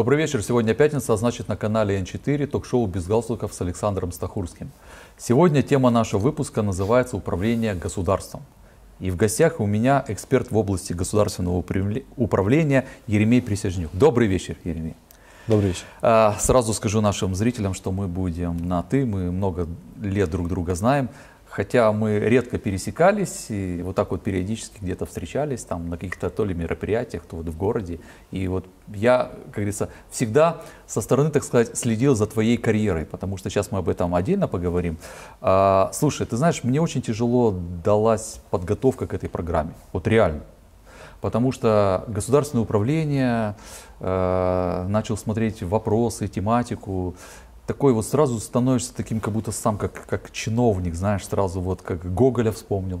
Добрый вечер. Сегодня пятница, а значит на канале Н4 ток-шоу без галстуков с Александром Стахурским. Сегодня тема нашего выпуска называется «Управление государством». И в гостях у меня эксперт в области государственного управления Еремей Присяжнюк. Добрый вечер, Еремей. Добрый вечер. А, сразу скажу нашим зрителям, что мы будем на «ты», мы много лет друг друга знаем хотя мы редко пересекались, и вот так вот периодически где-то встречались, там на каких-то то ли мероприятиях, то вот в городе. И вот я, как говорится, всегда со стороны, так сказать, следил за твоей карьерой, потому что сейчас мы об этом отдельно поговорим. А, слушай, ты знаешь, мне очень тяжело далась подготовка к этой программе, вот реально. Потому что государственное управление э, начал смотреть вопросы, тематику, такой вот сразу становишься таким, как будто сам, как, как чиновник, знаешь, сразу вот как Гоголя вспомнил,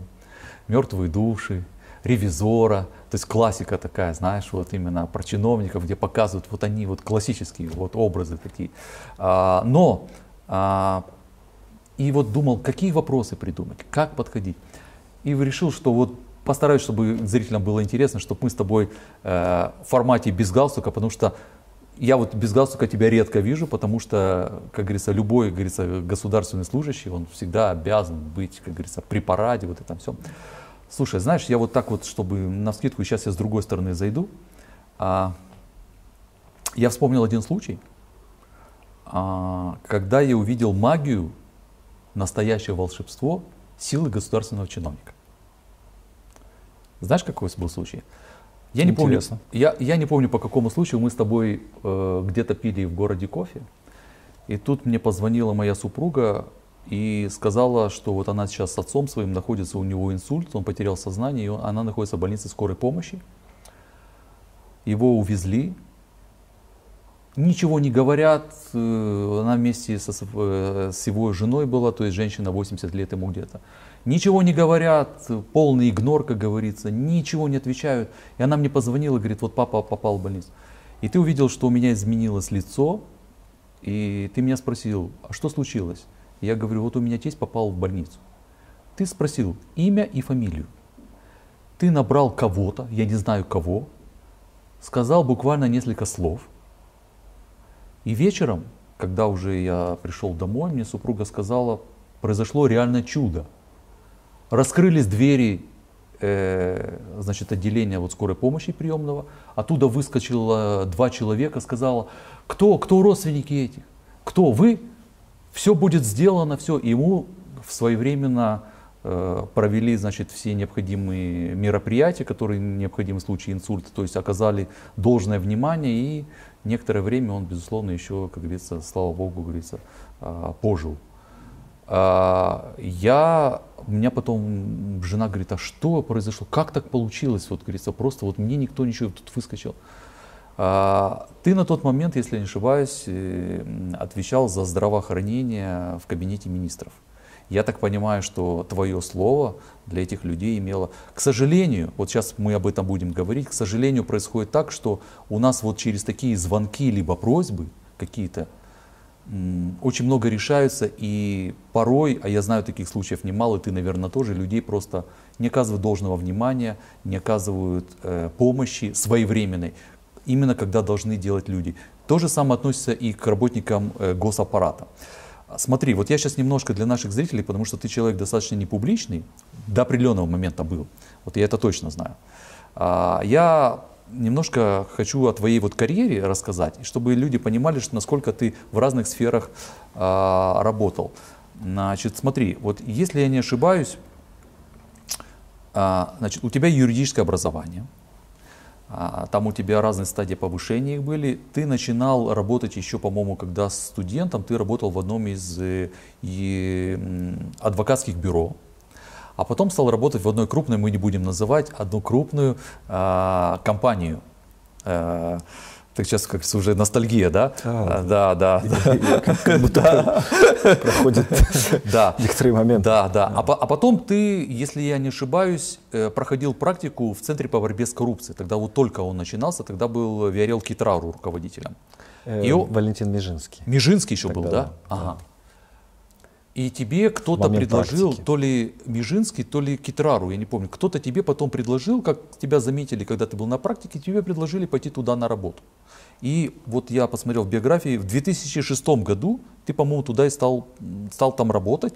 «Мертвые души», ревизора, то есть классика такая, знаешь, вот именно про чиновников, где показывают вот они, вот классические вот образы такие. А, но а, и вот думал, какие вопросы придумать, как подходить. И решил, что вот постараюсь, чтобы зрителям было интересно, чтобы мы с тобой э, в формате без галстука, потому что я вот без галстука тебя редко вижу, потому что, как говорится, любой, как говорится, государственный служащий, он всегда обязан быть, как говорится, при параде, вот и там все. Слушай, знаешь, я вот так вот, чтобы на скидку, сейчас я с другой стороны зайду. А, я вспомнил один случай, а, когда я увидел магию, настоящее волшебство силы государственного чиновника. Знаешь, какой был случай? Я не, помню, я, я не помню, по какому случаю мы с тобой э, где-то пили в городе кофе. И тут мне позвонила моя супруга и сказала, что вот она сейчас с отцом своим находится, у него инсульт, он потерял сознание, и она находится в больнице скорой помощи. Его увезли, ничего не говорят, э, она вместе со, э, с его женой была, то есть женщина 80 лет ему где-то ничего не говорят, полный игнор, как говорится, ничего не отвечают. И она мне позвонила, говорит, вот папа попал в больницу. И ты увидел, что у меня изменилось лицо, и ты меня спросил, а что случилось? Я говорю, вот у меня тесть попал в больницу. Ты спросил имя и фамилию. Ты набрал кого-то, я не знаю кого, сказал буквально несколько слов. И вечером, когда уже я пришел домой, мне супруга сказала, произошло реально чудо. Раскрылись двери э, значит, отделения вот скорой помощи приемного. Оттуда выскочило два человека, сказала, кто, кто родственники этих, кто вы, все будет сделано, все. И ему своевременно э, провели, значит, все необходимые мероприятия, которые необходимы в случае инсульта, то есть оказали должное внимание, и некоторое время он, безусловно, еще, как говорится, слава богу, говорится, э, пожил. А, я, у меня потом жена говорит, а что произошло, как так получилось, вот, говорится, просто вот мне никто ничего тут выскочил. А, ты на тот момент, если не ошибаюсь, э, отвечал за здравоохранение в кабинете министров. Я так понимаю, что твое слово для этих людей имело... К сожалению, вот сейчас мы об этом будем говорить, к сожалению, происходит так, что у нас вот через такие звонки либо просьбы какие-то очень много решаются, и порой, а я знаю таких случаев немало, и ты, наверное, тоже, людей просто не оказывают должного внимания, не оказывают э, помощи своевременной, именно когда должны делать люди. То же самое относится и к работникам э, госаппарата. Смотри, вот я сейчас немножко для наших зрителей, потому что ты человек достаточно непубличный, до определенного момента был, вот я это точно знаю. А, я немножко хочу о твоей вот карьере рассказать, чтобы люди понимали, что насколько ты в разных сферах э, работал. Значит, смотри, вот если я не ошибаюсь, э, значит, у тебя юридическое образование, э, там у тебя разные стадии повышения их были. Ты начинал работать еще, по-моему, когда студентом, ты работал в одном из э, э, адвокатских бюро а потом стал работать в одной крупной, мы не будем называть, одну крупную э, компанию. Э, так сейчас как уже ностальгия, да? А, э, да, да. да. как, будто проходит да. некоторые моменты. Да, да. А, а, потом ты, если я не ошибаюсь, э, проходил практику в Центре по борьбе с коррупцией. Тогда вот только он начинался, тогда был Виарел Китрару руководителем. Э, Валентин Межинский. Межинский еще был, да. Ага. И тебе кто-то предложил, практики. то ли Межинский, то ли Китрару, я не помню, кто-то тебе потом предложил, как тебя заметили, когда ты был на практике, тебе предложили пойти туда на работу. И вот я посмотрел в биографии, в 2006 году ты, по-моему, туда и стал, стал там работать.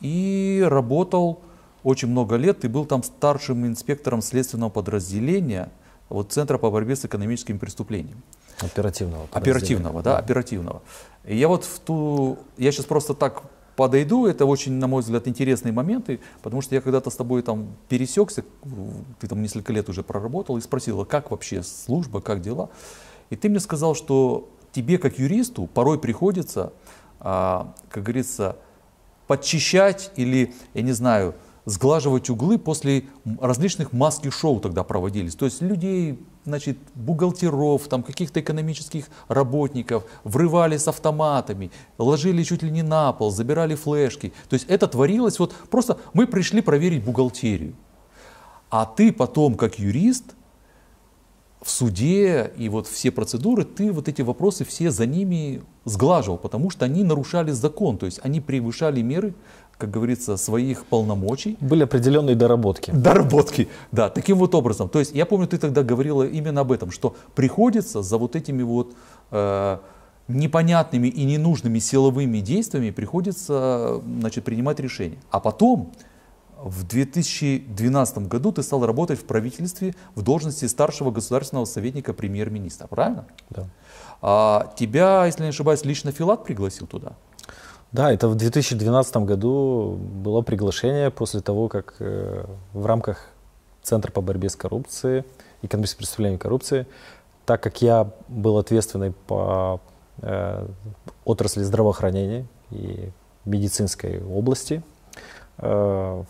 И работал очень много лет, ты был там старшим инспектором следственного подразделения вот, Центра по борьбе с экономическими преступлениями. Оперативного. Оперативного, да, да, оперативного. И я вот в ту, я сейчас просто так подойду. Это очень, на мой взгляд, интересные моменты, потому что я когда-то с тобой там пересекся, ты там несколько лет уже проработал, и спросил, а как вообще служба, как дела. И ты мне сказал, что тебе, как юристу, порой приходится, а, как говорится, подчищать или, я не знаю, сглаживать углы после различных маски-шоу тогда проводились. То есть людей значит, бухгалтеров, там, каких-то экономических работников, врывали с автоматами, ложили чуть ли не на пол, забирали флешки. То есть это творилось, вот просто мы пришли проверить бухгалтерию. А ты потом, как юрист, в суде и вот все процедуры, ты вот эти вопросы все за ними сглаживал, потому что они нарушали закон, то есть они превышали меры как говорится, своих полномочий. Были определенные доработки. Доработки, да, таким вот образом. То есть я помню, ты тогда говорила именно об этом, что приходится за вот этими вот э, непонятными и ненужными силовыми действиями приходится значит, принимать решения. А потом, в 2012 году ты стал работать в правительстве в должности старшего государственного советника премьер-министра, правильно? Да. А, тебя, если не ошибаюсь, лично Филат пригласил туда? Да, это в 2012 году было приглашение после того, как э, в рамках Центра по борьбе с коррупцией, экономическим представлением коррупции, так как я был ответственный по э, отрасли здравоохранения и медицинской области, э,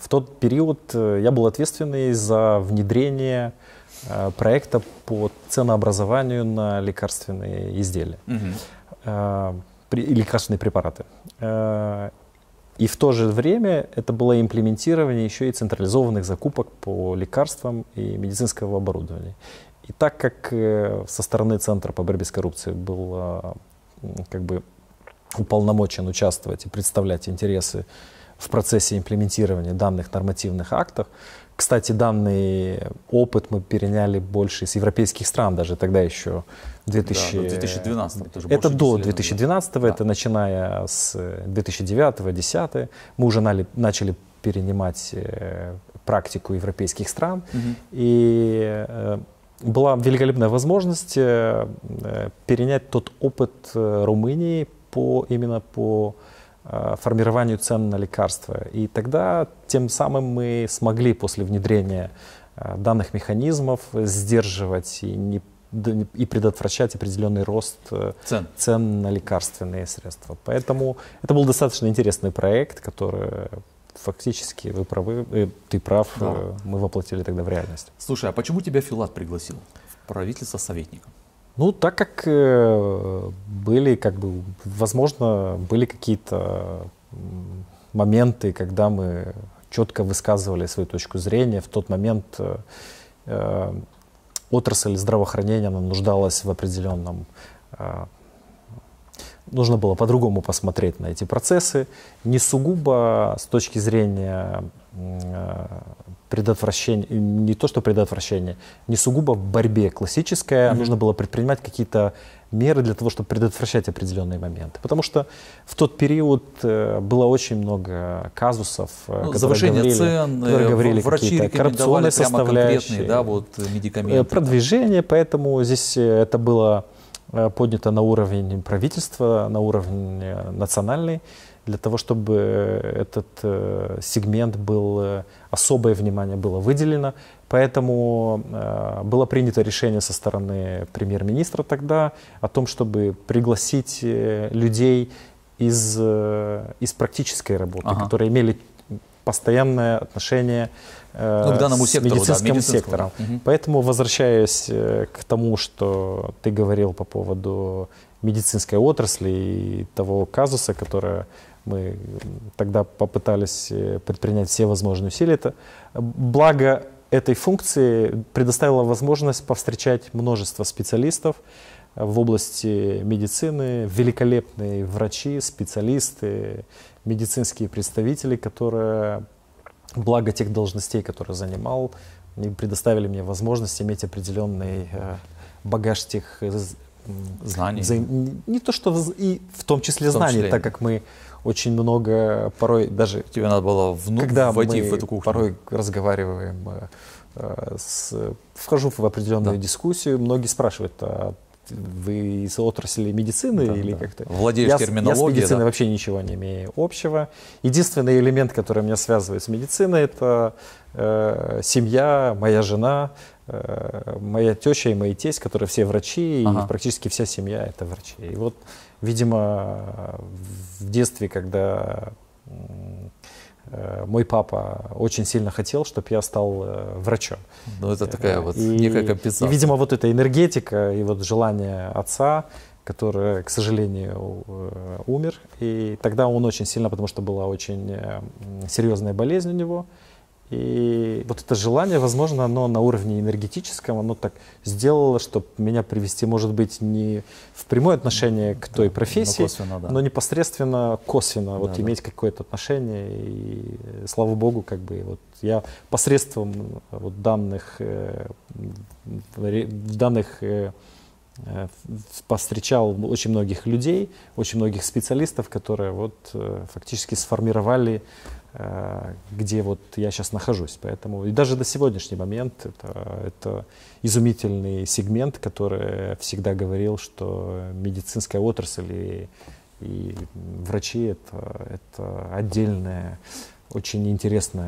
в тот период я был ответственный за внедрение проекта по ценообразованию на лекарственные изделия. Угу или лекарственные препараты. Э, и в то же время это было имплементирование еще и централизованных закупок по лекарствам и медицинского оборудования. И так как э, со стороны Центра по борьбе с коррупцией был э, как бы уполномочен участвовать и представлять интересы в процессе имплементирования данных нормативных актов. Кстати, данный опыт мы переняли больше из европейских стран, даже тогда еще 2012 тоже ну, Это до 2012, да. это начиная с 2009-2010. Мы уже нали, начали перенимать э, практику европейских стран. Угу. И э, была великолепная возможность э, э, перенять тот опыт э, Румынии по, именно по э, формированию цен на лекарства. И тогда тем самым мы смогли после внедрения э, данных механизмов сдерживать и не и предотвращать определенный рост э, цен. цен на лекарственные средства. Поэтому это был достаточно интересный проект, который фактически вы правы, э, ты прав, да. Э, мы воплотили тогда в реальность. Слушай, а почему тебя Филат пригласил в правительство советником? Ну, так как были, как бы, возможно, были какие-то моменты, когда мы четко высказывали свою точку зрения. В тот момент отрасль здравоохранения она нуждалась в определенном э, нужно было по-другому посмотреть на эти процессы, не сугубо с точки зрения э, предотвращения, э, не то что предотвращения, не сугубо в борьбе классическая, mm-hmm. нужно было предпринимать какие-то меры для того, чтобы предотвращать определенные моменты. Потому что в тот период э, было очень много казусов, э, ну, завышение говорили, цен, э, говорили врачи рекомендовали прямо конкретные да, вот, медикаменты. Продвижение, поэтому здесь это было поднято на уровень правительства, на уровень национальный, для того, чтобы этот сегмент был, особое внимание было выделено. Поэтому э, было принято решение со стороны премьер-министра тогда о том, чтобы пригласить э, людей из, э, из практической работы, ага. которые имели постоянное отношение э, ну, к данному с сектору, медицинским да, сектором. Угу. Поэтому, возвращаясь э, к тому, что ты говорил по поводу медицинской отрасли и того казуса, который мы тогда попытались предпринять все возможные усилия, это благо этой функции предоставила возможность повстречать множество специалистов в области медицины, великолепные врачи, специалисты, медицинские представители, которые, благо тех должностей, которые занимал, предоставили мне возможность иметь определенный э, багаж тех э, знаний. Взаим... Не то, что и в том числе знаний, в том числе. так как мы очень много, порой даже... Тебе надо было вну... когда войти мы в эту кухню. порой разговариваем, э, э, с, вхожу в определенную да. дискуссию, многие спрашивают, а вы из отрасли медицины да, или да. как-то... Владеешь я, терминологией. Я с медициной да. вообще ничего не имею общего. Единственный элемент, который меня связывает с медициной, это э, семья, моя жена, э, моя теща и мои тесть, которые все врачи, ага. и практически вся семья это врачи. И вот Видимо, в детстве, когда э, мой папа очень сильно хотел, чтобы я стал э, врачом. Ну, это э, такая вот и, некая компенсация. И, видимо, вот эта энергетика и вот желание отца, который, к сожалению, умер. И тогда он очень сильно, потому что была очень серьезная болезнь у него, и вот это желание, возможно, оно на уровне энергетическом, оно так сделало, чтобы меня привести, может быть, не в прямое отношение к той профессии, но, косвенно, да. но непосредственно косвенно, да, вот да. иметь какое-то отношение. И э, слава богу, как бы вот я посредством э, вот данных, э, данных э, э повстречал очень многих людей, очень многих специалистов, которые вот фактически сформировали Э, где вот я сейчас нахожусь. Поэтому и даже до сегодняшний момент это, это изумительный сегмент, который всегда говорил, что медицинская отрасль и, и врачи это, это отдельная очень интересный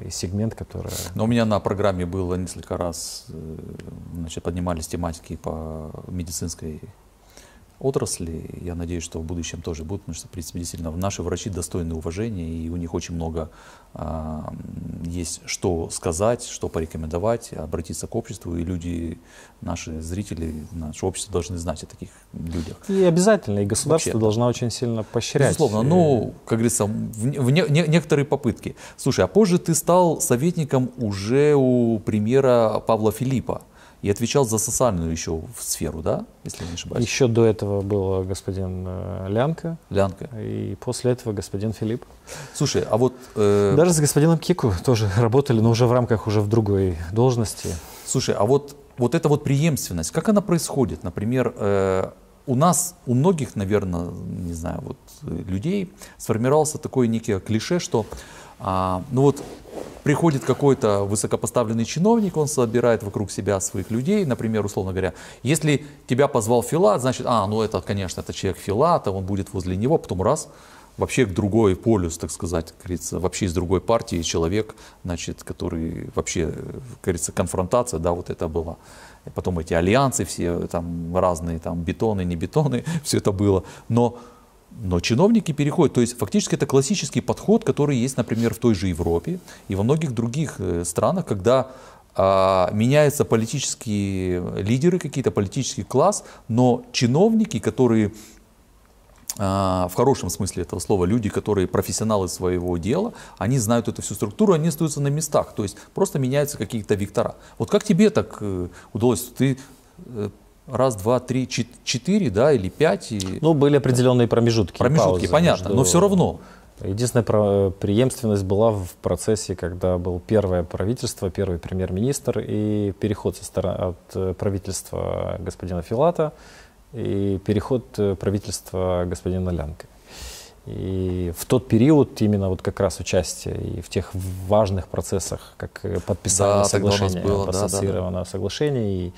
э, сегмент, который... Но у меня на программе было несколько раз, э, значит, поднимались тематики по медицинской отрасли. Я надеюсь, что в будущем тоже будут, потому что, в принципе, действительно, наши врачи достойны уважения, и у них очень много а, есть что сказать, что порекомендовать, обратиться к обществу, и люди, наши зрители, наше общество должны знать о таких людях. И обязательно, и государство Вообще, должно очень сильно поощрять. Безусловно, ну, как говорится, в, в не, не, некоторые попытки. Слушай, а позже ты стал советником уже у премьера Павла Филиппа и отвечал за социальную еще сферу, да, если не ошибаюсь? Еще до этого был господин Лянка. Э, Лянка. И после этого господин Филипп. Слушай, а вот... Э... Даже с господином Кику тоже работали, но уже в рамках, уже в другой должности. Слушай, а вот, вот эта вот преемственность, как она происходит? Например, э, у нас, у многих, наверное, не знаю, вот э, людей сформировался такое некое клише, что а, ну вот приходит какой-то высокопоставленный чиновник, он собирает вокруг себя своих людей, например, условно говоря, если тебя позвал Филат, значит, а, ну это, конечно, это человек Филата, он будет возле него, потом раз, вообще к другой полюс, так сказать, говорится, вообще из другой партии человек, значит, который вообще, говорится, конфронтация, да, вот это было. потом эти альянсы все, там разные, там бетоны, не бетоны, все это было. Но но чиновники переходят, то есть фактически это классический подход, который есть, например, в той же Европе и во многих других э, странах, когда а, меняются политические лидеры, какие-то политический класс, но чиновники, которые а, в хорошем смысле этого слова, люди, которые профессионалы своего дела, они знают эту всю структуру, они остаются на местах, то есть просто меняются какие-то вектора. Вот как тебе так э, удалось? Ты э, раз, два, три, четыре, да, или пять. И... Ну, были определенные промежутки. Промежутки, паузы понятно, между... но все равно. Единственная преемственность была в процессе, когда был первое правительство, первый премьер-министр и переход со стороны от э, правительства господина Филата и переход э, правительства господина Лянка. И в тот период именно вот как раз участие и в тех важных процессах, как э, подписание да, соглашения, было, да, да, да. соглашение и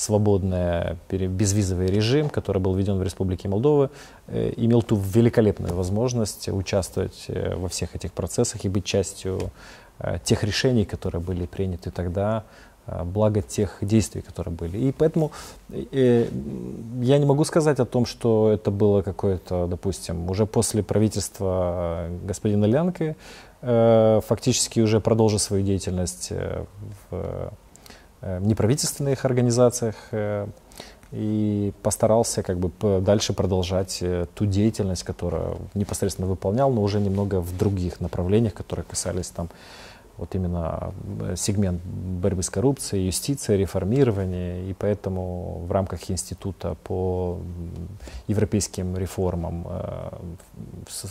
свободный безвизовый режим, который был введен в Республике Молдова, э, имел ту великолепную возможность участвовать э, во всех этих процессах и быть частью э, тех решений, которые были приняты тогда, благо тех действий, которые были. И поэтому я не могу сказать о том, что это было какое-то, допустим, уже после правительства господина Лянки, фактически уже продолжил свою деятельность в Э, неправительственных организациях э, и постарался как бы дальше продолжать э, ту деятельность, которую непосредственно выполнял, но уже немного в других направлениях, которые касались там вот именно сегмент борьбы с коррупцией, юстиции, реформирования и поэтому в рамках института по европейским реформам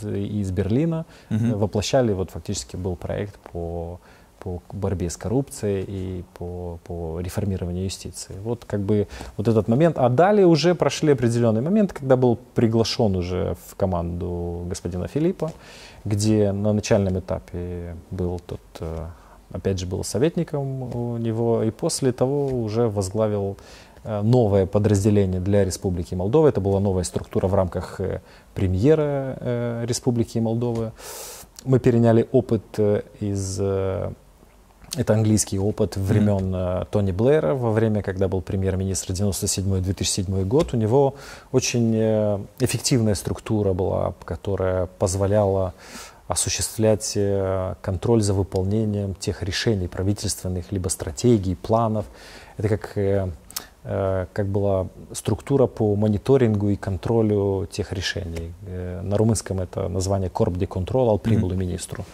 из Берлина угу. воплощали, вот фактически был проект по по борьбе с коррупцией и по, по реформированию юстиции. Вот как бы вот этот момент. А далее уже прошли определенный момент, когда был приглашен уже в команду господина Филиппа, где на начальном этапе был тот, э, опять же, был советником у него, и после того уже возглавил э, новое подразделение для Республики Молдова. Это была новая структура в рамках э, премьера Республики Молдовы. Мы переняли опыт из это английский опыт времен mm-hmm. Тони Блэра, во время, когда был премьер-министр 97-2007 год. У него очень э, эффективная структура была, которая позволяла осуществлять э, контроль за выполнением тех решений правительственных, либо стратегий, планов. Это как как была структура по мониторингу и контролю тех решений. На румынском это название Corp de Control al mm-hmm. министру.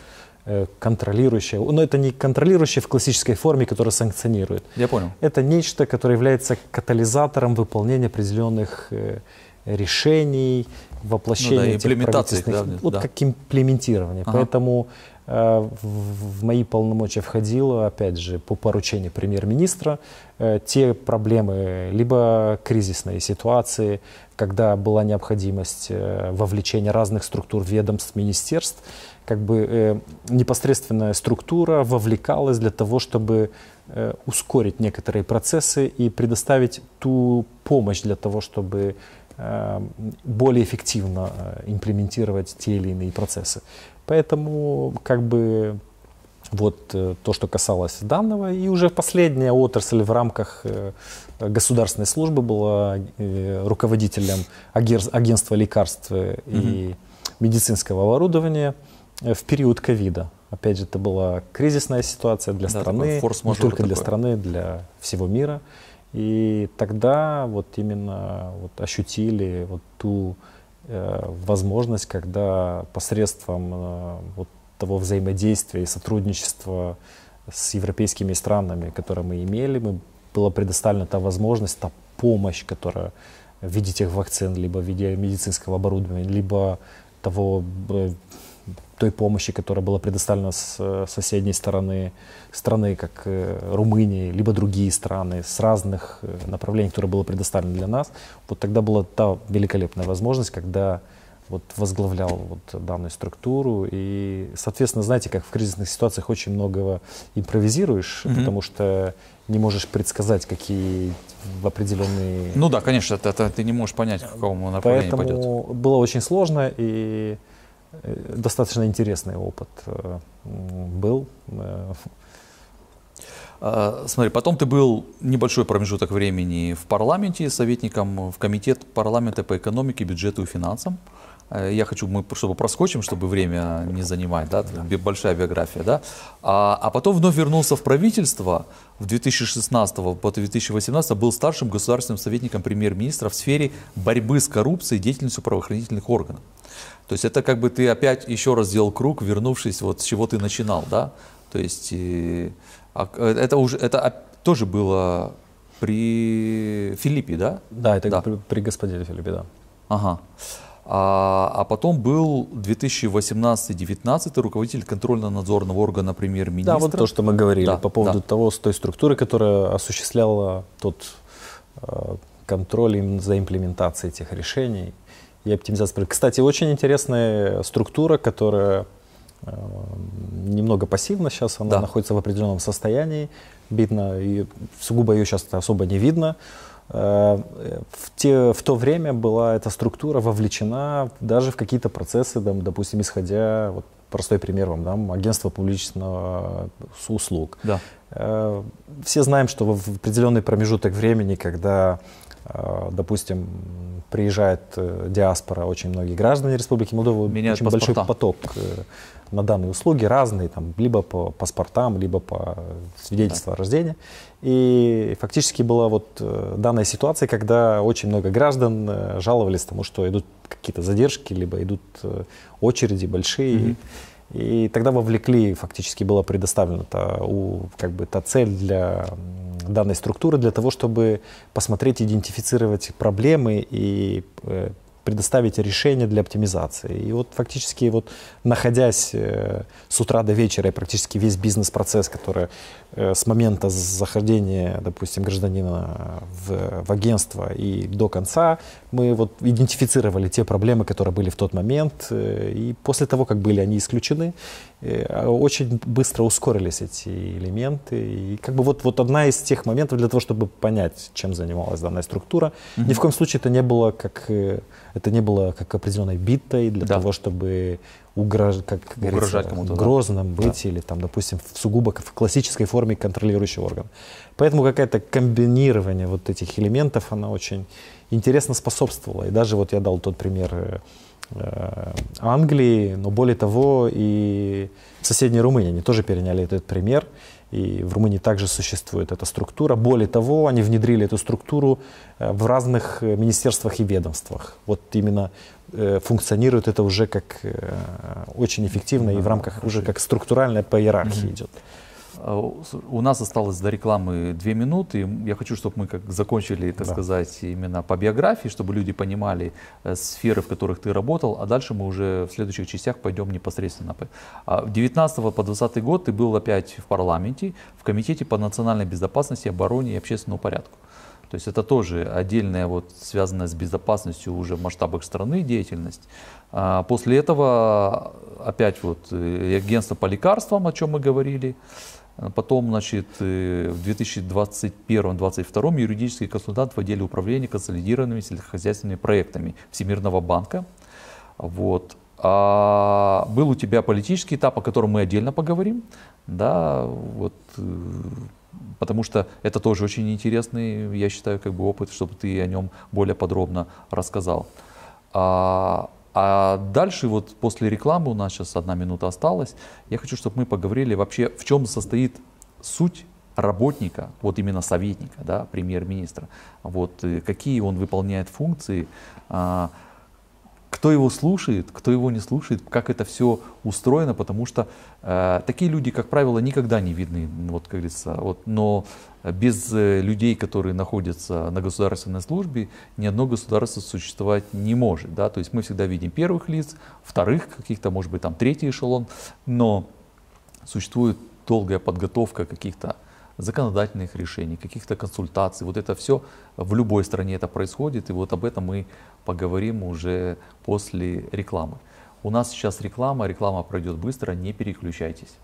Э, контролирующее, но ну, это не контролирующее в классической форме, которое санкционирует. Я понял. Это нечто, которое является катализатором выполнения определенных э, решений, воплощения ну, да, этих да, вот да. как имплементирование. Ага. Поэтому э, в, в мои полномочия входило, опять же, по поручению премьер-министра, э, те проблемы, либо кризисные ситуации, когда была необходимость э, вовлечения разных структур, ведомств, министерств, как бы э, непосредственная структура вовлекалась для того, чтобы э, ускорить некоторые процессы и предоставить ту помощь для того, чтобы э, более эффективно э, имплементировать те или иные процессы. Поэтому как бы вот э, то, что касалось данного. И уже последняя отрасль в рамках э, государственной службы была э, руководителем агер, агентства лекарств mm-hmm. и медицинского оборудования – Э, в период ковида. Опять же, это была кризисная ситуация для да, страны, не только такой. для страны, для всего мира. И тогда вот именно вот ощутили вот ту э, возможность, когда посредством э, вот того взаимодействия и сотрудничества с европейскими странами, которые мы имели, мы, была предоставлена та возможность, та помощь, которая в виде тех вакцин, либо в виде медицинского оборудования, либо того э, той помощи, которая была предоставлена с э, соседней стороны, страны, как э, Румыния, либо другие страны, с разных э, направлений, которые было предоставлено для нас, вот тогда была та великолепная возможность, когда вот возглавлял вот данную структуру. И, соответственно, знаете, как в кризисных ситуациях очень многого импровизируешь, mm-hmm. потому что не можешь предсказать, какие в определенные... Ну да, конечно, это ты не можешь понять, к какому направлению Поэтому пойдет. было очень сложно, и Э, достаточно интересный опыт э, был. Э, а, смотри, потом ты был небольшой промежуток времени в парламенте советником в комитет парламента по экономике, бюджету и финансам. Э, я хочу, мы, чтобы проскочим, чтобы время не занимать, да, да. большая биография, да. А, а потом вновь вернулся в правительство в 2016 по 2018 был старшим государственным советником премьер-министра в сфере борьбы с коррупцией и деятельностью правоохранительных органов. То есть это как бы ты опять еще раз сделал круг, вернувшись вот с чего ты начинал, да. То есть э, а э, это уже это тоже было при Филиппе, да? Да, это да. При, при господине Филиппе, да. Ага. А, а потом был 2018-19 руководитель контрольно-надзорного органа премьер-министра. Да, вот то, что мы говорили да, по поводу да. того, с той структуры, которая осуществляла тот э, контроль за имплементацией этих решений и оптимизацией. Кстати, очень интересная структура, которая Эм, немного пассивно сейчас, она да. находится в определенном состоянии, видно, и сугубо ее сейчас особо не видно. Э, в, те, в то время была эта структура вовлечена даже в какие-то процессы, там, допустим, исходя, вот простой пример вам, да, агентство публичного э, услуг. Да. Э, все знаем, что в определенный промежуток времени, когда допустим, приезжает диаспора, очень многие граждане Республики Молдова, Меняют очень паспорта. большой поток на данные услуги разные, там, либо по паспортам, либо по свидетельству да. о рождении. И фактически была вот э, данная ситуация, когда очень много граждан э, жаловались тому, что идут какие-то задержки, либо идут э, очереди большие. Mm-hmm. И тогда вовлекли, фактически была предоставлена та, у, как бы, та цель для данной структуры, для того, чтобы посмотреть, идентифицировать проблемы и э, предоставить решение для оптимизации. И вот фактически вот находясь э, с утра до вечера и практически весь бизнес-процесс, который э, с момента захождения, допустим, гражданина в, в агентство и до конца, мы вот идентифицировали те проблемы, которые были в тот момент, э, и после того, как были они исключены, Э, а очень быстро ускорились эти элементы. И как бы вот, вот одна из тех моментов для того, чтобы понять, чем занималась данная структура. Угу. Ни в коем случае это не было как, э, это не было как определенной битой для да. того, чтобы угрож, как, угрожать кому-то грозным да. быть да. или там, допустим, в сугубо в классической форме контролирующий орган. Поэтому какое-то комбинирование вот этих элементов, она очень интересно способствовало, И даже вот я дал тот пример э, Э, Англии, но более того и соседней Румынии. Они тоже переняли этот пример, и в Румынии также существует эта структура. Более того, они внедрили эту структуру э, в разных э, министерствах и ведомствах. Вот именно функционирует это уже как очень эффективно да, и в рамках уже как структуральная по иерархии угу. идет. А, у нас осталось до рекламы две минуты. Я хочу, чтобы мы как закончили, так да. сказать, именно по биографии, чтобы люди понимали э, сферы, в которых ты работал, а дальше мы уже в следующих частях пойдем непосредственно. В 19 по 20 а, год ты был опять в парламенте, в Комитете по национальной безопасности, обороне и общественному порядку. То есть это тоже отдельная, вот, связанная с безопасностью уже в масштабах страны деятельность. А после этого опять вот э, агентство по лекарствам, о чем мы говорили. А потом, значит, э, в 2021-2022 юридический консультант в отделе управления консолидированными сельскохозяйственными проектами Всемирного банка. Вот. А был у тебя политический этап, о котором мы отдельно поговорим, да, вот, э, потому что это тоже очень интересный, я считаю, как бы опыт, чтобы ты о нем более подробно рассказал. А а дальше вот после рекламы, у нас сейчас одна минута осталась, я хочу, чтобы мы поговорили вообще, в чем состоит суть работника, вот именно советника, да, премьер-министра, вот э, какие он выполняет функции, а, кто его слушает, кто его не слушает, как это все устроено, потому что э, такие люди, как правило, никогда не видны, вот как говорится. Вот, но э, без э, людей, которые находятся на государственной службе, ни одно государство существовать не может. Да? То есть мы всегда видим первых лиц, вторых каких-то, может быть, там третий эшелон, но существует долгая подготовка каких-то законодательных решений, каких-то консультаций. Вот это все в любой стране это происходит, и вот об этом мы поговорим уже после рекламы. У нас сейчас реклама, реклама пройдет быстро, не переключайтесь.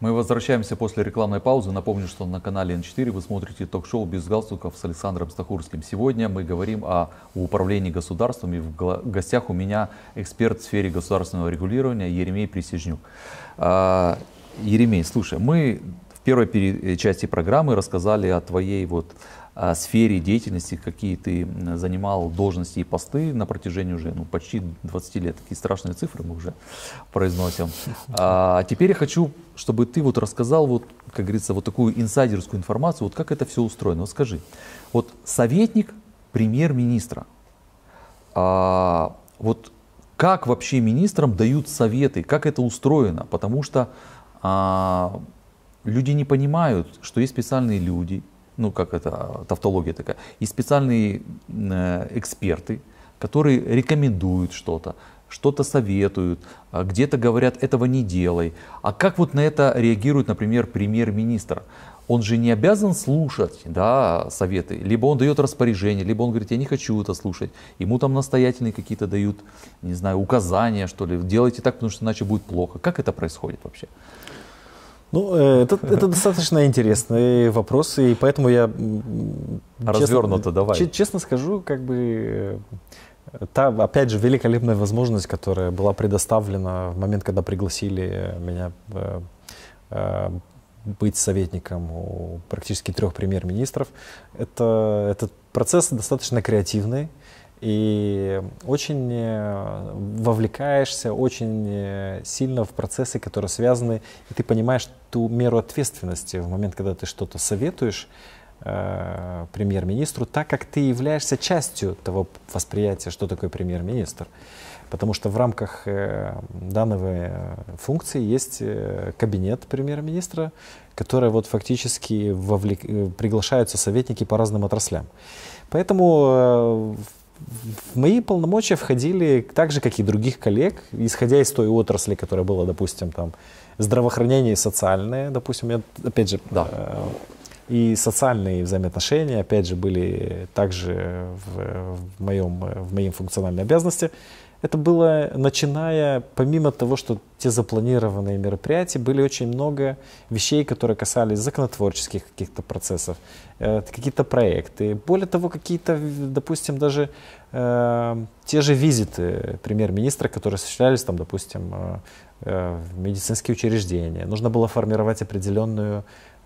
Мы возвращаемся после рекламной паузы. Напомню, что на канале Н4 вы смотрите ток-шоу «Без галстуков» с Александром Стахурским. Сегодня мы говорим о управлении государством. И в гостях у меня эксперт в сфере государственного регулирования Еремей Присяжнюк. А, Еремей, слушай, мы в первой части программы рассказали о твоей вот сфере деятельности, какие ты занимал должности и посты на протяжении уже ну, почти 20 лет. Такие страшные цифры мы уже произносим. А теперь я хочу, чтобы ты вот рассказал, вот, как говорится, вот такую инсайдерскую информацию, вот как это все устроено. Вот скажи, вот советник премьер-министра, а, вот как вообще министрам дают советы, как это устроено, потому что а, люди не понимают, что есть специальные люди, ну как это, тавтология такая, и специальные э, эксперты, которые рекомендуют что-то, что-то советуют, а где-то говорят, этого не делай. А как вот на это реагирует, например, премьер-министр? Он же не обязан слушать да, советы, либо он дает распоряжение, либо он говорит, я не хочу это слушать. Ему там настоятельные какие-то дают, не знаю, указания, что ли, делайте так, потому что иначе будет плохо. Как это происходит вообще? Ну, э, это, это достаточно интересный вопрос, и поэтому я... Развернуто, честно, давай. Честно скажу, как бы... Э, та, опять же, великолепная возможность, которая была предоставлена в момент, когда пригласили меня э, быть советником у практически трех премьер-министров. Это, этот процесс достаточно креативный, и очень э, вовлекаешься очень э, сильно в процессы, которые связаны, и ты понимаешь ту меру ответственности в момент, когда ты что-то советуешь э, премьер-министру, так как ты являешься частью того восприятия, что такое премьер-министр. Потому что в рамках э, данной функции есть кабинет премьер-министра, который вот фактически вовлек... приглашаются советники по разным отраслям. Поэтому в мои полномочия входили так же, как и других коллег, исходя из той отрасли, которая была, допустим, там, здравоохранение и социальное, допустим, я, опять же, да. Э, и социальные взаимоотношения, опять же, были также в, в, моем, в моем функциональной обязанности. Это было, начиная, помимо того, что те запланированные мероприятия, были очень много вещей, которые касались законотворческих каких-то процессов, э, какие-то проекты. Более того, какие-то, допустим, даже э, те же визиты премьер-министра, которые осуществлялись, там, допустим, э, э в медицинские учреждения. Нужно было формировать определенную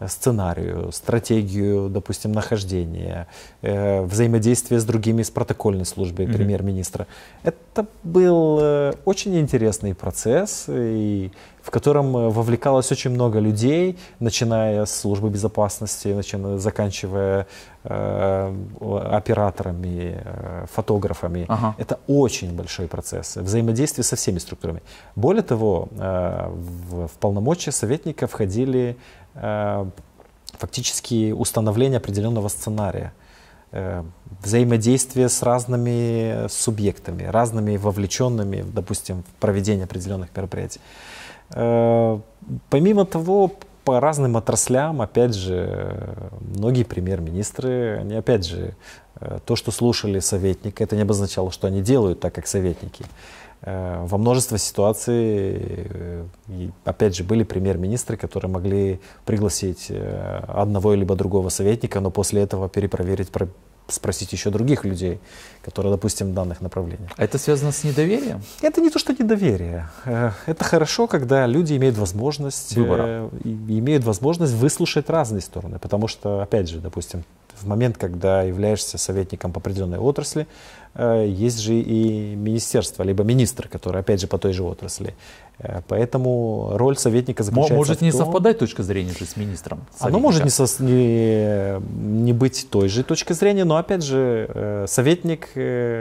сценарию, стратегию, допустим, нахождения, э, взаимодействие с другими из протокольной службы mm-hmm. премьер-министра. Это был э, очень интересный процесс, и, в котором э, вовлекалось очень много людей, начиная с службы безопасности, начиная, заканчивая э, операторами, э, фотографами. Ага. Это очень большой процесс взаимодействие со всеми структурами. Более того, э, в, в полномочия советника входили Э, фактически установление определенного сценария, э, взаимодействие с разными субъектами, разными вовлеченными, допустим, в проведение определенных мероприятий. Э, помимо того, по разным отраслям, опять же, многие премьер-министры, они опять же, то, что слушали советника, это не обозначало, что они делают так, как советники. Э, во множество ситуаций, э, опять же, были премьер-министры, которые могли пригласить э, одного либо другого советника, но после этого перепроверить, спросить еще других людей, которые, допустим, в данных направлениях. А это связано с недоверием? Это не то, что недоверие. Это хорошо, когда люди имеют возможность, Выбора. имеют возможность выслушать разные стороны, потому что, опять же, допустим, в момент, когда являешься советником по определенной отрасли, Э, есть же и министерство, либо министр, который, опять же, по той же отрасли. Э, поэтому роль советника заключается Может в том, не совпадать точка зрения же с министром? Советника. Оно может не, со, не, не быть той же точки зрения, но, опять же, э, советник,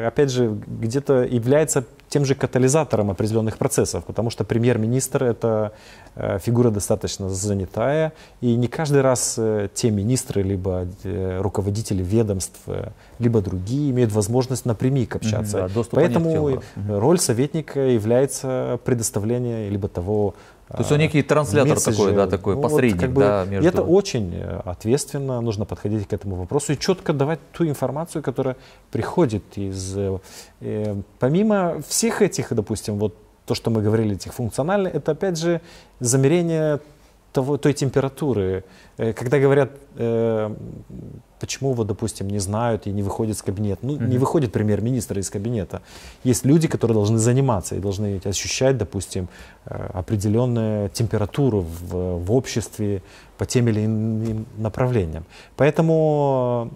опять же, где-то является тем же катализатором определенных процессов, потому что премьер-министр – это э, фигура достаточно занятая, и не каждый раз э, те министры, либо э, руководители ведомств, либо другие имеют возможность напрямик общаться. Mm-hmm, да, Поэтому роль советника является предоставление либо того то есть он некий транслятор месседжи, такой, да, ну такой ну, посредник, вот как бы, да, между... И это очень ответственно, нужно подходить к этому вопросу и четко давать ту информацию, которая приходит из... Э, помимо всех этих, допустим, вот то, что мы говорили, этих функциональных, это опять же замерение того, той температуры. Э, когда говорят, э, почему его, допустим, не знают и не выходит из кабинета. Ну, mm-hmm. не выходит премьер-министр из кабинета. Есть люди, которые должны заниматься и должны ощущать, допустим, э, определенную температуру в, в обществе по тем или иным направлениям. Поэтому,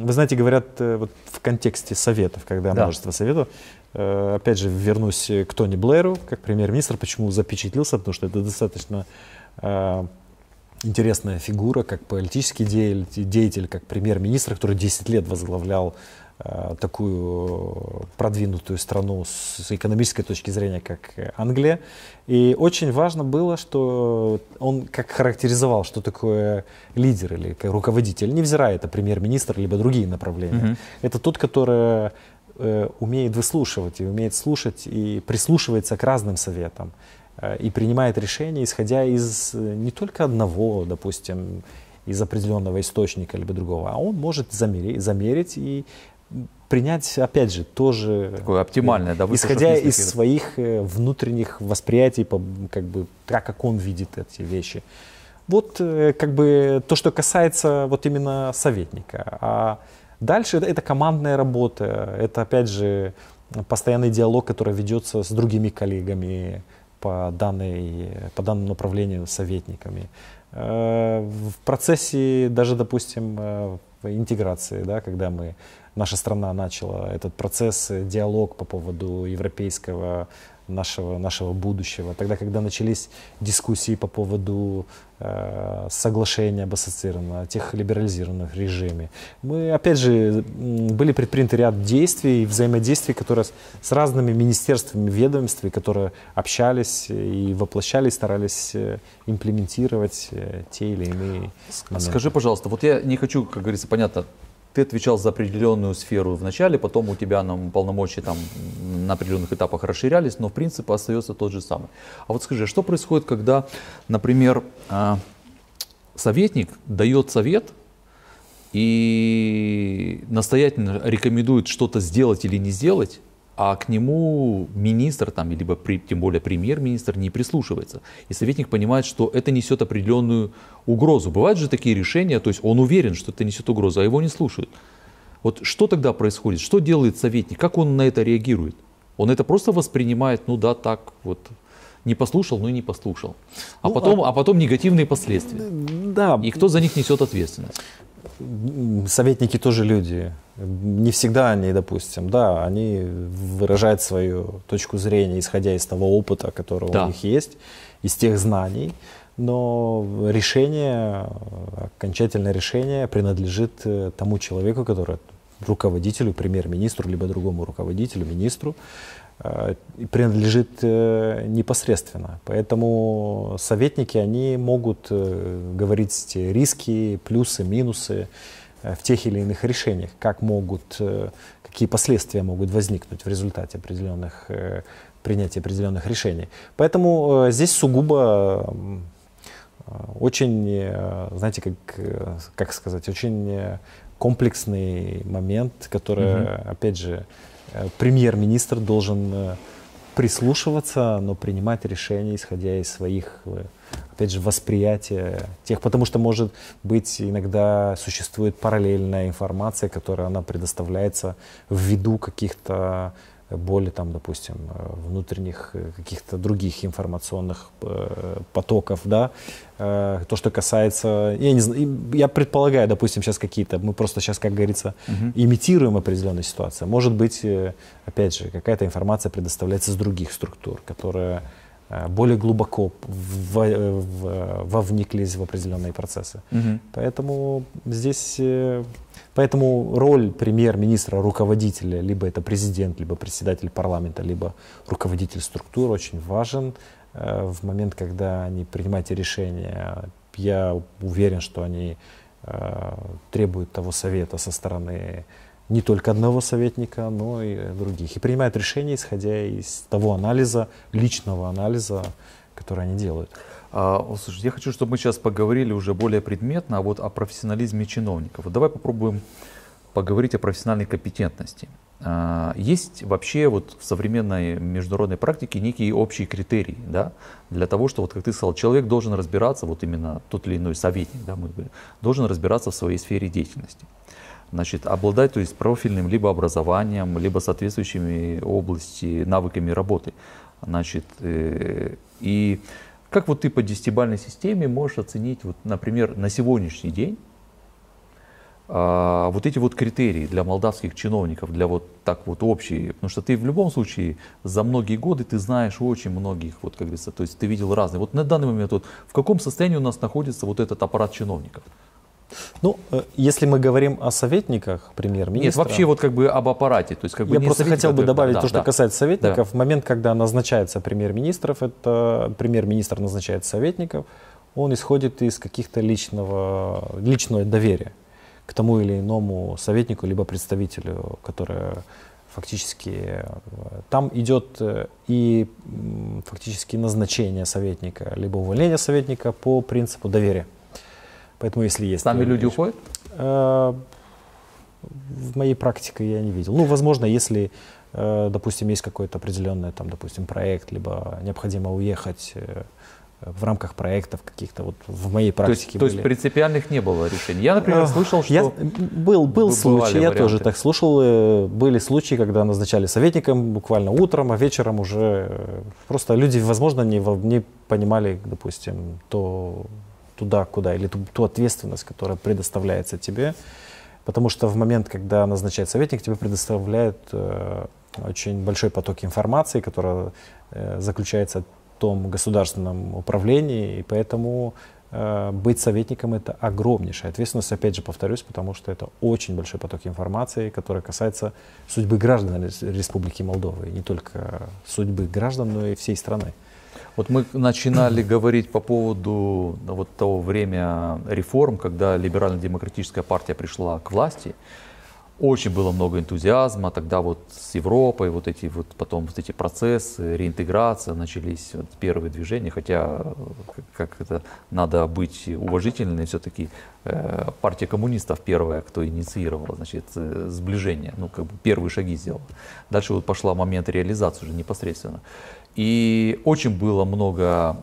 вы знаете, говорят э, вот в контексте советов, когда да. множество советов, опять же, вернусь к Тони Блэру, как премьер-министр, почему запечатлился, потому что это достаточно Э, интересная фигура, как политический деятель, деятель как премьер-министр, который 10 лет возглавлял э, такую э, продвинутую страну с экономической точки зрения, как Англия. И очень важно было, что он как характеризовал, что такое лидер или как руководитель, невзирая это премьер-министр, либо другие направления. Mm-hmm. Это тот, который умеет выслушивать и умеет слушать и прислушивается к разным советам Э, и принимает решения, исходя из э, не только одного, допустим, из определенного источника либо другого, а он может замерить, замерить и принять, опять же, тоже... Такое оптимальное, да, Исходя из своих э, внутренних восприятий, как бы, так как он видит эти вещи. Вот как бы то, что касается вот именно советника. А дальше это, это командная работа, это, опять же, постоянный диалог, который ведется с другими коллегами, по, данной, по данному направлению советниками. Э, в процессе даже, допустим, э, интеграции, да, когда мы, наша страна начала этот процесс, э, диалог по поводу европейского нашего, нашего будущего. Тогда, когда начались дискуссии по поводу э, соглашения об ассоциированном, о тех либерализированных режиме, мы, опять же, были предприняты ряд действий и взаимодействий, которые с, с разными министерствами, ведомствами, которые общались и воплощали, старались э, имплементировать э, те или иные моменты. Скажи, пожалуйста, вот я не хочу, как говорится, понятно, ты отвечал за определенную сферу в начале, потом у тебя нам полномочия там на определенных этапах расширялись, но в принципе остается тот же самый. А вот скажи, а что происходит, когда, например, а, советник дает совет и настоятельно рекомендует что-то сделать или не сделать, а к нему министр, там, либо при, тем более премьер-министр не прислушивается. И советник понимает, что это несет определенную угрозу. Бывают же такие решения, то есть он уверен, что это несет угрозу, а его не слушают. Вот что тогда происходит? Что делает советник? Как он на это реагирует? Он это просто воспринимает, ну да, так вот, не послушал, ну и не послушал. А, ну, потом, а... а потом негативные последствия. Да. И кто за них несет ответственность? советники тоже люди. Не всегда они, допустим, да, они выражают свою точку зрения, исходя из того опыта, который да. у них есть, из тех знаний. Но решение, окончательное решение принадлежит э, тому человеку, который руководителю, премьер-министру, либо другому руководителю, министру, Э, принадлежит э, непосредственно. Поэтому советники, они могут э, говорить риски, плюсы, минусы в тех или иных решениях, как могут, какие последствия могут возникнуть в результате определенных принятия определенных решений. Поэтому здесь сугубо очень, знаете, как, как сказать, очень комплексный момент, который, угу. опять же, Э, премьер-министр должен э, прислушиваться, но принимать решения, исходя из своих, э, опять же, восприятия тех, потому что, может быть, иногда существует параллельная информация, которая она предоставляется ввиду каких-то боли, там, допустим, э, внутренних э, каких-то других информационных э, потоков, да, то, что касается, я не знаю, я предполагаю, допустим, сейчас какие-то, мы просто сейчас, как говорится, угу. имитируем определенную ситуацию. Может быть, опять же, какая-то информация предоставляется с других структур, которая более глубоко в, в, вовниклись в определенные процессы. Угу. Поэтому здесь Поэтому роль премьер-министра, руководителя, либо это президент, либо председатель парламента, либо руководитель структур очень важен э, в момент, когда они принимают решения. Я уверен, что они э, требуют того совета со стороны не только одного советника, но и других. И принимают решения, исходя из того анализа, личного анализа, который они делают. А, Слушай, я хочу, чтобы мы сейчас поговорили уже более предметно вот о профессионализме чиновников. давай попробуем поговорить о профессиональной компетентности. А, есть вообще вот в современной международной практике некие общие критерии, да, для того, что, вот как ты сказал, человек должен разбираться, вот именно тот или иной советник, да, мы говорим, должен разбираться в своей сфере деятельности. Значит, обладать, то есть, профильным либо образованием, либо соответствующими области навыками работы. Значит, э, и как вот ты по десятибальной системе можешь оценить, вот, например, на сегодняшний день а, вот эти вот критерии для молдавских чиновников, для вот так вот общие, потому что ты в любом случае за многие годы ты знаешь очень многих, вот как говорится, то есть ты видел разные. Вот на данный момент вот в каком состоянии у нас находится вот этот аппарат чиновников? Ну, э, если мы говорим о советниках премьер-министра... Нет, вообще вот как бы об аппарате. То есть как бы я просто хотел бы добавить да, то, что да. касается советников. Да. В момент, когда назначается премьер-министров, это премьер-министр назначает советников, он исходит из каких-то личного, личного доверия к тому или иному советнику, либо представителю, которое фактически э, там идет э, и фактически назначение советника, либо увольнение советника по принципу доверия. Поэтому если есть... Сами люди уходят? Э, в моей практике я не видел. Ну, возможно, если, э, допустим, есть какой-то определенный, там, допустим, проект, либо необходимо уехать э, в рамках проектов каких-то вот в моей практике. То были. то есть принципиальных не было решений. Я, например, слышал, что я, был был случай, варианты. я тоже так слушал, э, были случаи, когда назначали советником буквально утром, а вечером уже э, просто люди, возможно, не не понимали, допустим, то туда, куда, или ту, ту ответственность, которая предоставляется тебе. Потому что в момент, когда назначает советник, тебе предоставляют э, очень большой поток информации, которая э, заключается в том государственном управлении, и поэтому э, быть советником — это огромнейшая ответственность, опять же повторюсь, потому что это очень большой поток информации, который касается судьбы граждан Республики Молдовы, и не только судьбы граждан, но и всей страны. Вот мы начинали говорить по поводу вот того времени реформ, когда либерально-демократическая партия пришла к власти. Очень было много энтузиазма, тогда вот с Европой вот эти вот потом вот эти процессы, реинтеграция, начались вот первые движения, хотя э, как это надо быть уважительным, все-таки э, партия коммунистов первая, кто инициировала, значит, э, сближение, ну как бы первые шаги сделала. Дальше вот пошла момент реализации уже непосредственно. И очень было много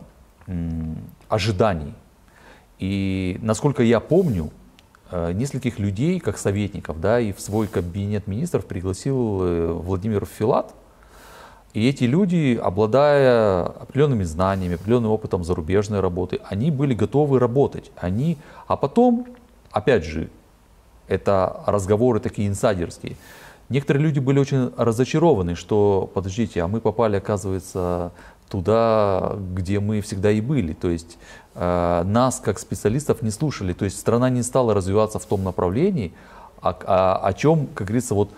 ожиданий. И насколько я помню, э, нескольких людей, как советников, да, и в свой кабинет министров пригласил э, Владимир Филат. И эти люди, обладая определенными знаниями, определенным опытом зарубежной работы, они были готовы работать. Они, а потом, опять же, это разговоры такие инсайдерские – Некоторые люди были очень разочарованы, что, подождите, а мы попали, оказывается, туда, где мы всегда и были. То есть э, нас, как специалистов, не слушали. То есть страна не стала развиваться в том направлении, о, а, о, а, о чем, как говорится, вот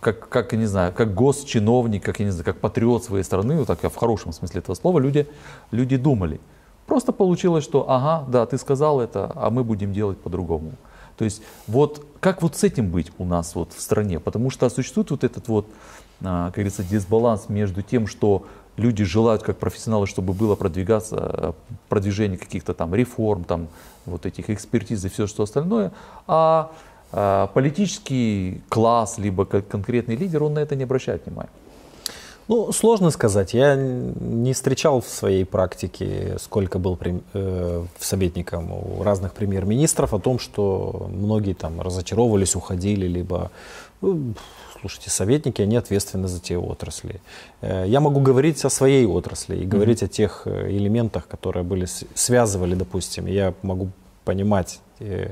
как, как, я не знаю, как госчиновник, как, я не знаю, как патриот своей страны, вот так я в хорошем смысле этого слова, люди, люди думали. Просто получилось, что ага, да, ты сказал это, а мы будем делать по-другому. То есть вот как вот с этим быть у нас вот в стране? Потому что существует вот этот вот, а, как говорится, дисбаланс между тем, что люди желают как профессионалы, чтобы было продвигаться, э, продвижение каких-то там реформ, там вот этих экспертиз и все что остальное, а, а политический класс, либо конкретный лидер, он на это не обращает внимания. Ну, сложно сказать. Я не встречал в своей практике, сколько был э, советником у разных премьер-министров, о том, что многие там разочаровывались, уходили, либо ну, слушайте, советники, они ответственны за те отрасли. Э, я могу говорить о своей отрасли и говорить mm-hmm. о тех э, элементах, которые были связывали, допустим. Я могу понимать э,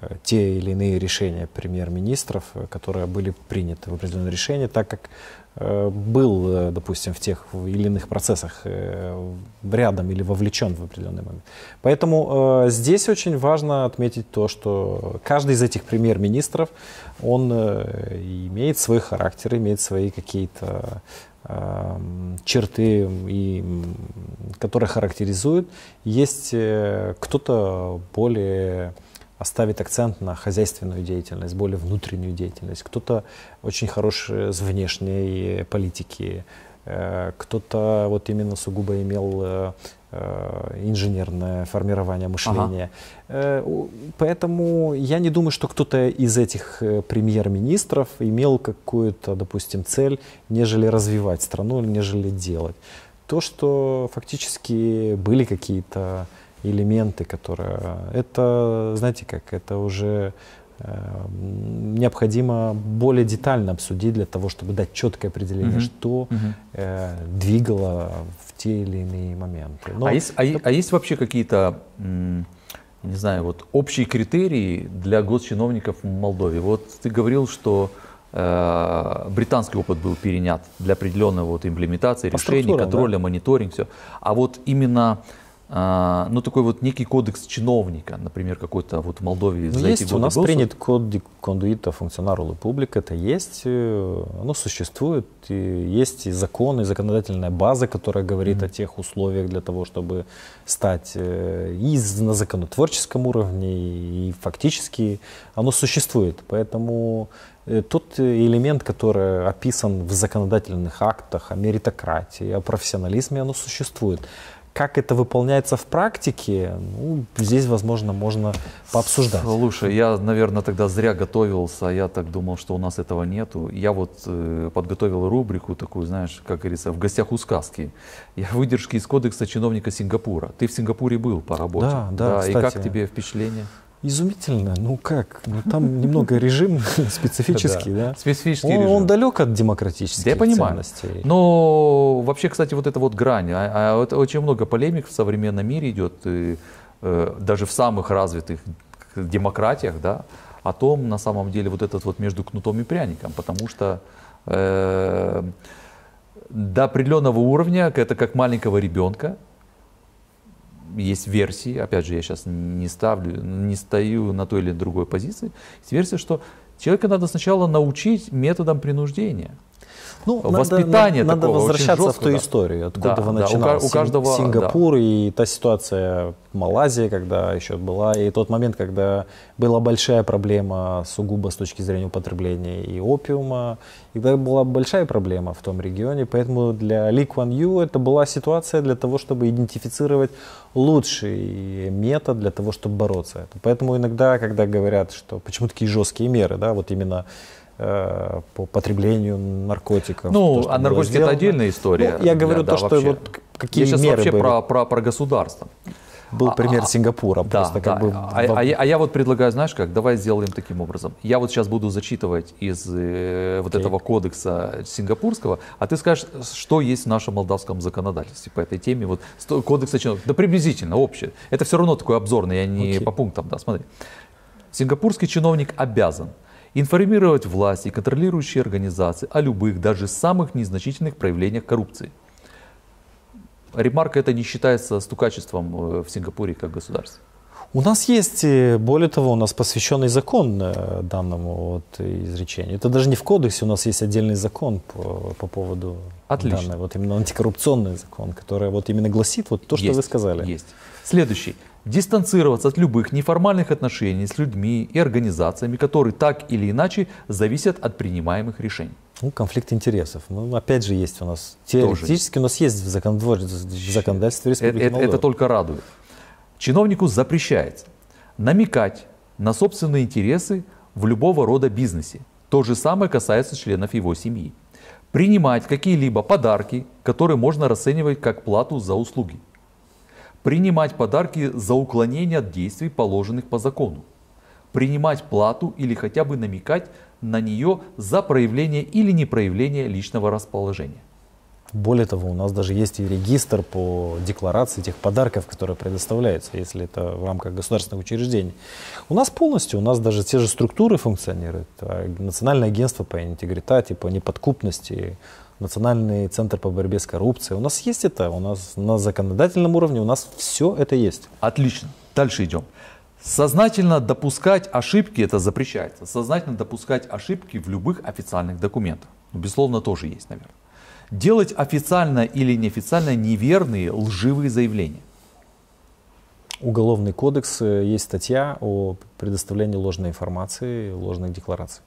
Э, те или иные решения премьер-министров, э, которые были приняты в определенное решение, так как э, был, допустим, в тех или иных процессах рядом или вовлечен в определенный момент. Поэтому здесь очень важно отметить то, что каждый из этих премьер-министров, он имеет свой характер, имеет свои какие-то черты, и, которые характеризуют. Есть кто-то более оставить акцент на хозяйственную деятельность, более внутреннюю деятельность. Кто-то очень хорош э, с внешней э, политики, э, кто-то вот именно сугубо имел инженерное формирование мышления. Ага. Поэтому я не думаю, что кто-то из этих премьер-министров имел какую-то, допустим, цель, нежели развивать страну, нежели делать. То, что фактически были какие-то элементы, которые... Э, это, знаете как, это уже эм, необходимо более детально обсудить для того, чтобы дать четкое определение, угу. что угу. Э, двигало в те или иные моменты. Но а, есть, а, это... а, а есть вообще какие-то, не знаю, вот общие критерии для госчиновников в Молдове? Вот ты говорил, что э, британский опыт был перенят для определенной вот имплементации, По решений, контроля, да? мониторинг, все. А вот именно а, ну, такой вот некий кодекс чиновника, например, какой-то вот в Молдове ну, за есть, эти годы У нас был... принят кодекс кондуита функционару публик, это есть, э, оно существует, и есть и законы, и законодательная база, которая говорит mm-hmm. о тех условиях для того, чтобы стать э, и на законотворческом уровне, и фактически оно существует, поэтому э, тот элемент, который описан в законодательных актах о меритократии, о профессионализме, оно существует. Как это выполняется в практике, ну, здесь, возможно, можно пообсуждать. Слушай, я, наверное, тогда зря готовился, а я так думал, что у нас этого нету. Я вот э, подготовил рубрику такую, знаешь, как говорится, в гостях у сказки. Я выдержки из кодекса чиновника Сингапура. Ты в Сингапуре был по работе. Да, да, да. И как тебе впечатление? Изумительно. Ну как? Ну там немного режим специфический, да? Специфический режим. Он далек от демократических да, я понимаю. ценностей. Но вообще, кстати, вот эта вот грань. А, а, очень много полемик в современном мире идет, и, э, э, даже в самых развитых демократиях, да, о том, на самом деле, вот этот вот между кнутом и пряником. Потому что э, до определенного уровня, это как маленького ребенка, есть версии, опять же, я сейчас не ставлю, не стою на той или другой позиции, есть версия, что человека надо сначала научить методам принуждения – ну, воспитание надо, такого Надо возвращаться жестко, в ту да. историю, откуда да, вы начинали. Да, у, каждого, Сингапур да. и та ситуация в Малайзии, когда еще была, и тот момент, когда была большая проблема сугубо с точки зрения употребления и опиума, и когда была большая проблема в том регионе, поэтому для Ли Кван Ю это была ситуация для того, чтобы идентифицировать лучший метод для того, чтобы бороться. Поэтому иногда, когда говорят, что почему такие жесткие меры, да, вот именно Э, по потреблению наркотиков. Ну, то, а наркотики это отдельная история. Ну, я говорю да, то, что вообще. вот какие я сейчас меры вообще были. про, про, про государство. Был а, пример а, а, Сингапура. Да, просто да. Как бы... а, а, я, а я вот предлагаю, знаешь как, давай сделаем таким образом. Я вот сейчас буду зачитывать из э, вот okay. этого кодекса сингапурского, а ты скажешь, что есть в нашем молдавском законодательстве по этой теме. Вот кодекс чинов. Да приблизительно, общее. Это все равно такой обзорный, я не okay. по пунктам, да, смотри. Сингапурский чиновник обязан – информировать власти и контролирующие организации о любых, даже самых незначительных проявлениях коррупции. Ремарка это не считается стукачеством э, в Сингапуре как государстве. У нас есть, э, более того, у нас посвященный закон э, данному вот изречению. Это даже не в кодексе, у нас есть отдельный закон по, по поводу Отлично. вот именно антикоррупционный закон, который вот именно гласит вот то, есть, что вы сказали. Есть. Следующий дистанцироваться от любых неформальных отношений с людьми и организациями, которые так или иначе зависят от принимаемых решений. Ну, конфликт интересов. Ну, опять же, есть у нас теоретически Тоже. у нас есть в, закон, в законодательстве э, Республики э, это, Молдова. Это только радует. Чиновнику запрещается намекать на собственные интересы в любого рода бизнесе. То же самое касается членов его семьи. Принимать какие-либо подарки, которые можно расценивать как плату за услуги принимать подарки за уклонение от действий, положенных по закону, принимать плату или хотя бы намекать на нее за проявление или не проявление личного расположения. Более того, у нас даже есть и регистр по декларации тех подарков, которые предоставляются, если это в рамках государственных учреждений. У нас полностью, у нас даже те же структуры функционируют. А национальное агентство по интегритате, по неподкупности, Национальный центр по борьбе с коррупцией. У нас есть это, у нас на законодательном уровне, у нас все это есть. Отлично, дальше идем. Сознательно допускать ошибки, это запрещается, сознательно допускать ошибки в любых официальных документах. Ну, безусловно, тоже есть, наверное. Делать официально или неофициально неверные, лживые заявления. Уголовный кодекс э, есть статья о предоставлении ложной информации, ложных деклараций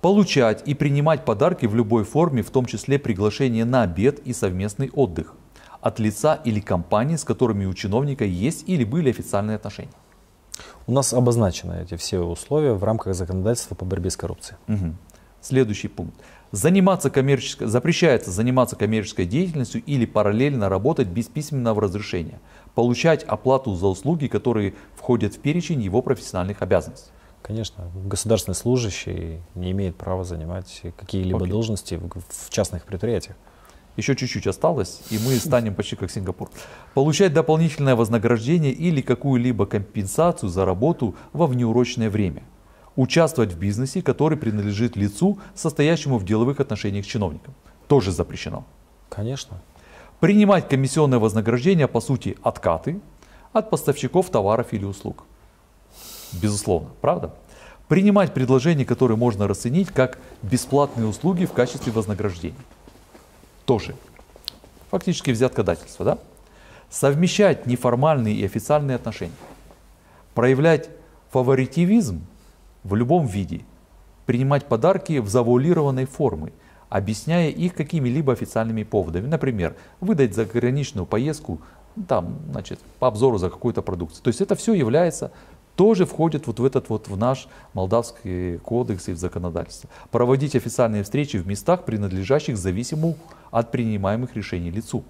получать и принимать подарки в любой форме, в том числе приглашение на обед и совместный отдых от лица или компании, с которыми у чиновника есть или были официальные отношения. У нас обозначены эти все условия в рамках законодательства по борьбе с коррупцией. Угу. Следующий пункт. Заниматься коммерческой, запрещается заниматься коммерческой деятельностью или параллельно работать без письменного разрешения, получать оплату за услуги, которые входят в перечень его профессиональных обязанностей. Конечно, государственный служащий не имеет права занимать какие-либо okay. должности в, в частных предприятиях. Еще чуть-чуть осталось, и мы станем почти как Сингапур. Получать дополнительное вознаграждение или какую-либо компенсацию за работу во внеурочное время. Участвовать в бизнесе, который принадлежит лицу, состоящему в деловых отношениях с чиновником. Тоже запрещено. Конечно. Принимать комиссионное вознаграждение, по сути, откаты от поставщиков товаров или услуг. Безусловно, правда? Принимать предложения, которые можно расценить как бесплатные услуги в качестве вознаграждения. Тоже фактически взятка дательства, да? Совмещать неформальные и официальные отношения. Проявлять фаворитивизм в любом виде. Принимать подарки в завуалированной форме, объясняя их какими-либо официальными поводами. Например, выдать заграничную поездку там, значит, по обзору за какую-то продукцию. То есть это все является тоже входит вот в этот вот в наш молдавский кодекс и в законодательство. Проводить официальные встречи в местах, принадлежащих зависимому от принимаемых решений лицу.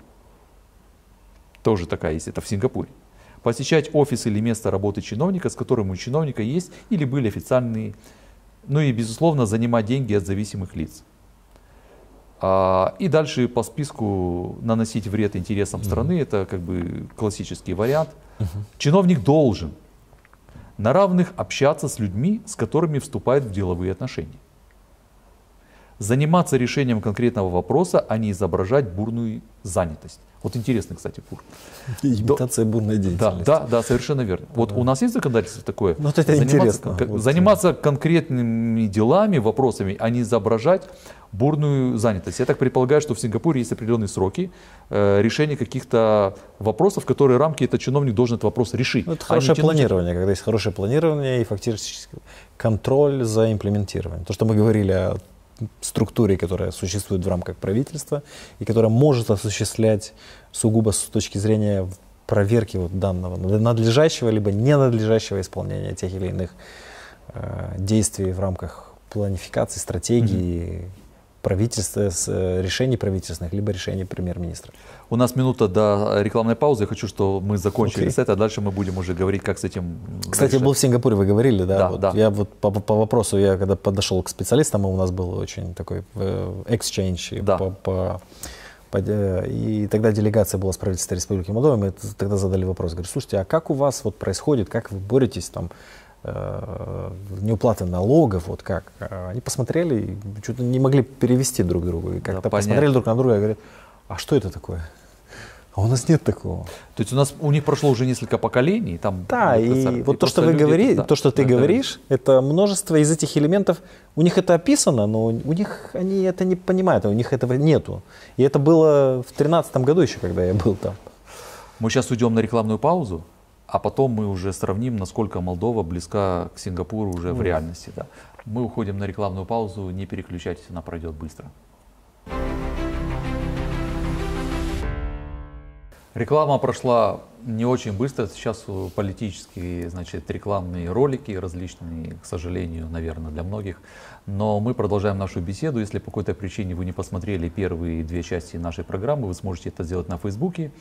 Тоже такая есть, это в Сингапуре. Посещать офис или место работы чиновника, с которым у чиновника есть или были официальные, ну и, безусловно, занимать деньги от зависимых лиц. А, и дальше по списку наносить вред интересам страны, это как бы классический вариант. Чиновник должен на равных общаться с людьми, с которыми вступает в деловые отношения заниматься решением конкретного вопроса, а не изображать бурную занятость. Вот интересный, кстати, пур. Имитация да, бурной деятельности. Да, да, да, совершенно верно. Вот да. у нас есть законодательство такое. Ну, вот это заниматься, интересно. Кон- вот. Заниматься конкретными делами, вопросами, а не изображать бурную занятость. Я так предполагаю, что в Сингапуре есть определенные сроки э, решения каких-то вопросов, которые рамки этот чиновник должен этот вопрос решить. Ну, это а хорошее а чиновник... планирование, когда есть хорошее планирование и фактически контроль за имплементированием. То, что мы говорили о структуре, которая существует в рамках правительства и которая может осуществлять сугубо с точки зрения проверки вот данного надлежащего либо ненадлежащего исполнения тех или иных э, действий в рамках планификации, стратегии, правительства, с э, решений правительственных, либо решений премьер-министра. У нас минута до рекламной паузы. Я хочу, чтобы мы закончили okay. с этой, а дальше мы будем уже говорить, как с этим э, Кстати, дальше. был в Сингапуре, вы говорили, да? Да, вот да. Я вот по, по вопросу, я когда подошел к специалистам, у нас был очень такой э, exchange да. по... по и тогда делегация была с правительства Республики Молдова, мы тогда задали вопрос, говорю, слушайте, а как у вас вот происходит, как вы боретесь там Э, неуплаты налогов, вот как. Э, они посмотрели и что-то не могли перевести друг другу. И как-то да, посмотрели друг на друга и говорят, а что это такое? А у нас нет такого. То есть у нас у них прошло уже несколько поколений, там. Да, и, и вот то, что вы говорите, да, то, что ты да, говоришь, да. это множество из этих элементов. У них это описано, но у них они это не понимают, у них этого нету. И это было в тринадцатом году еще, когда я был там. Мы сейчас уйдем на рекламную паузу а потом мы уже сравним, насколько Молдова близка к Сингапуру уже mm. в реальности. Да. Мы уходим на рекламную паузу, не переключайтесь, она пройдет быстро. Реклама прошла не очень быстро. Сейчас э, политические, значит, рекламные ролики различные, к сожалению, наверное, для многих. Но мы продолжаем нашу беседу. Если по какой-то причине вы не посмотрели первые две части нашей программы, вы сможете это сделать на Фейсбуке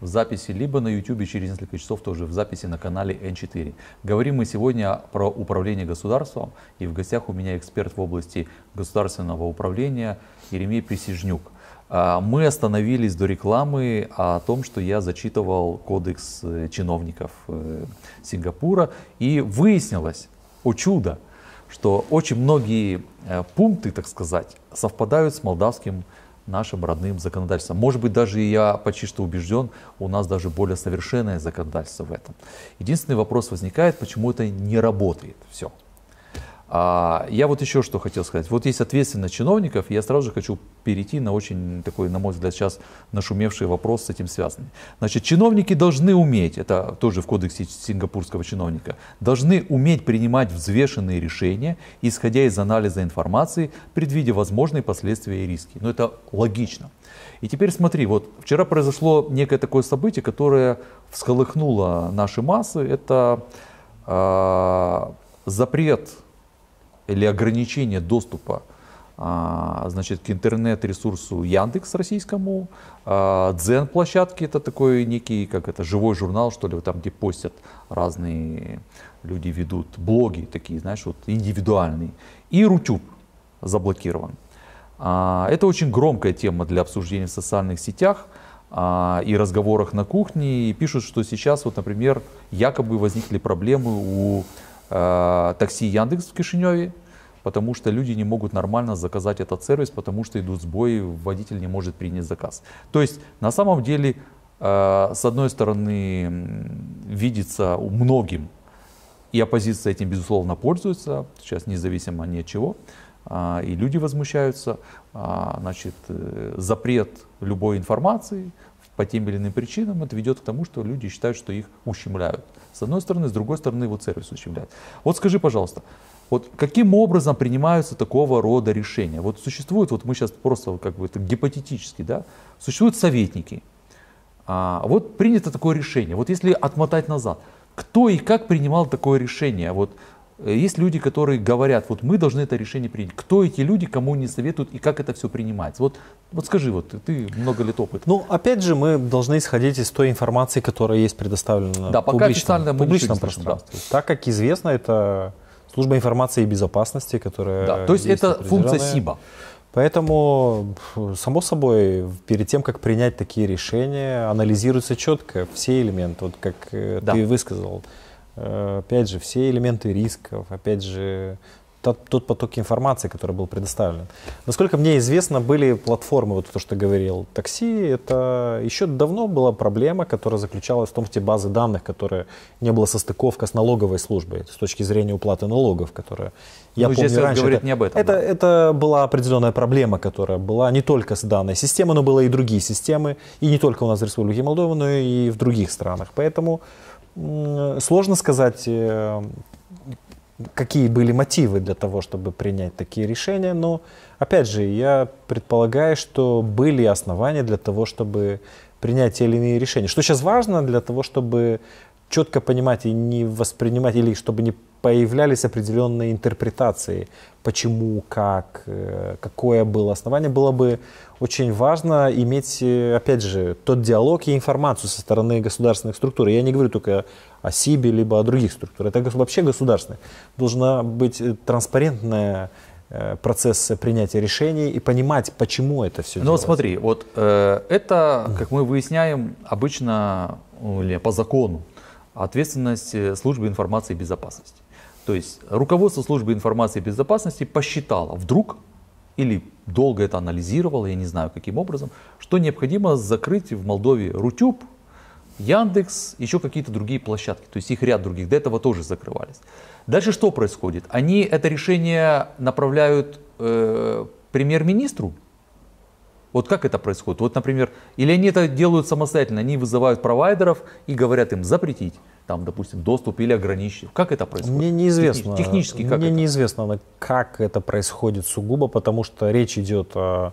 в записи, либо на YouTube через несколько часов тоже в записи на канале N4. Говорим мы сегодня про управление государством, и в гостях у меня эксперт в области государственного управления Еремей Присижнюк. А, мы остановились до рекламы о том, что я зачитывал кодекс э, чиновников э, Сингапура, и выяснилось, о чудо, что очень многие э, пункты, так сказать, совпадают с молдавским нашим родным законодательством. Может быть, даже я почти что убежден, у нас даже более совершенное законодательство в этом. Единственный вопрос возникает, почему это не работает все. А я вот еще что хотел сказать. Вот есть ответственность чиновников, я сразу же хочу перейти на очень такой, на мой взгляд, сейчас нашумевший вопрос с этим связанный. Значит, чиновники должны уметь, это тоже в кодексе сингапурского чиновника, должны уметь принимать взвешенные решения, исходя из анализа информации, предвидя возможные последствия и риски. Но это логично. И теперь смотри, вот вчера произошло некое такое событие, которое всколыхнуло наши массы. Это э, запрет или ограничение доступа а, значит, к интернет-ресурсу Яндекс российскому, а, Дзен площадки это такой некий, как это, живой журнал, что ли, там, где постят разные люди ведут, блоги такие, знаешь, вот индивидуальные. И Рутюб заблокирован. А, это очень громкая тема для обсуждения в социальных сетях и разговорах на кухне. И пишут, что сейчас, вот, например, якобы возникли проблемы у э, такси Яндекс в Кишиневе, потому что люди не могут нормально заказать этот сервис, потому что идут сбои, водитель не может принять заказ. То есть на самом деле, э, с одной стороны, видится многим, и оппозиция этим, безусловно, пользуется, сейчас независимо ни от чего, э, и люди возмущаются, а, э, значит, запрет любой информации по тем или иным причинам, это ведет к тому, что люди считают, что их ущемляют. С одной стороны, с другой стороны, его сервис ущемляет. Вот скажи, пожалуйста, вот каким образом принимаются такого рода решения? Вот существуют, вот мы сейчас просто как бы это гипотетически, да, существуют советники. А, вот принято такое решение. Вот если отмотать назад, кто и как принимал такое решение? Вот Э, есть люди, которые говорят, вот мы должны это решение принять. Кто эти люди, кому они советуют и как это все принимается? Вот, вот скажи, вот ты много лет опыта. Ну, опять же, мы должны исходить из той информации, которая есть предоставлена да, пока публичном, публичном пространстве. Да. Так как известно, это служба информации и безопасности, которая... Да, то есть это функция СИБА. Поэтому, само собой, перед тем, как принять такие решения, анализируются четко все элементы, вот как э, да. ты высказал. Э, опять же, все элементы рисков, опять же, тот, тот поток информации, который был предоставлен. Насколько мне известно, были платформы, вот то, что говорил, такси, это еще давно была проблема, которая заключалась в том, что базы данных, которые не было состыковка с налоговой службой с точки зрения уплаты налогов, которая, я ну, помню раньше, говорит это, не об этом, это, да. это была определенная проблема, которая была не только с данной системой, но была и другие системы, и не только у нас в Республике Молдова, но и в других странах. Поэтому Сложно сказать, э, какие были мотивы для того, чтобы принять такие решения, но, опять же, я предполагаю, что были основания для того, чтобы принять те или иные решения. Что сейчас важно для того, чтобы четко понимать и не воспринимать, или чтобы не появлялись определенные интерпретации, почему, как, э, какое было основание. Было бы очень важно иметь, э, опять же, тот диалог и информацию со стороны государственных структур. Я не говорю только о СИБе, либо о других структурах. Это вообще государственных. Должна быть э, транспарентная процесс принятия решений и понимать, почему это все. Ну вот смотри, вот э, это, как мы выясняем, обычно ну, или по закону ответственность службы информации и безопасности. То есть руководство службы информации и безопасности посчитало вдруг или долго это анализировало, я не знаю каким образом, что необходимо закрыть в Молдове Рутюб, Яндекс, еще какие-то другие площадки. То есть их ряд других до этого тоже закрывались. Дальше что происходит? Они это решение направляют э, премьер-министру, вот как это происходит? Вот, например, или они это делают самостоятельно, они вызывают провайдеров и говорят им запретить, там, допустим, доступ или ограничить. Как это происходит? Мне неизвестно. Техни- технически как Мне это? неизвестно, как это происходит сугубо, потому что речь идет о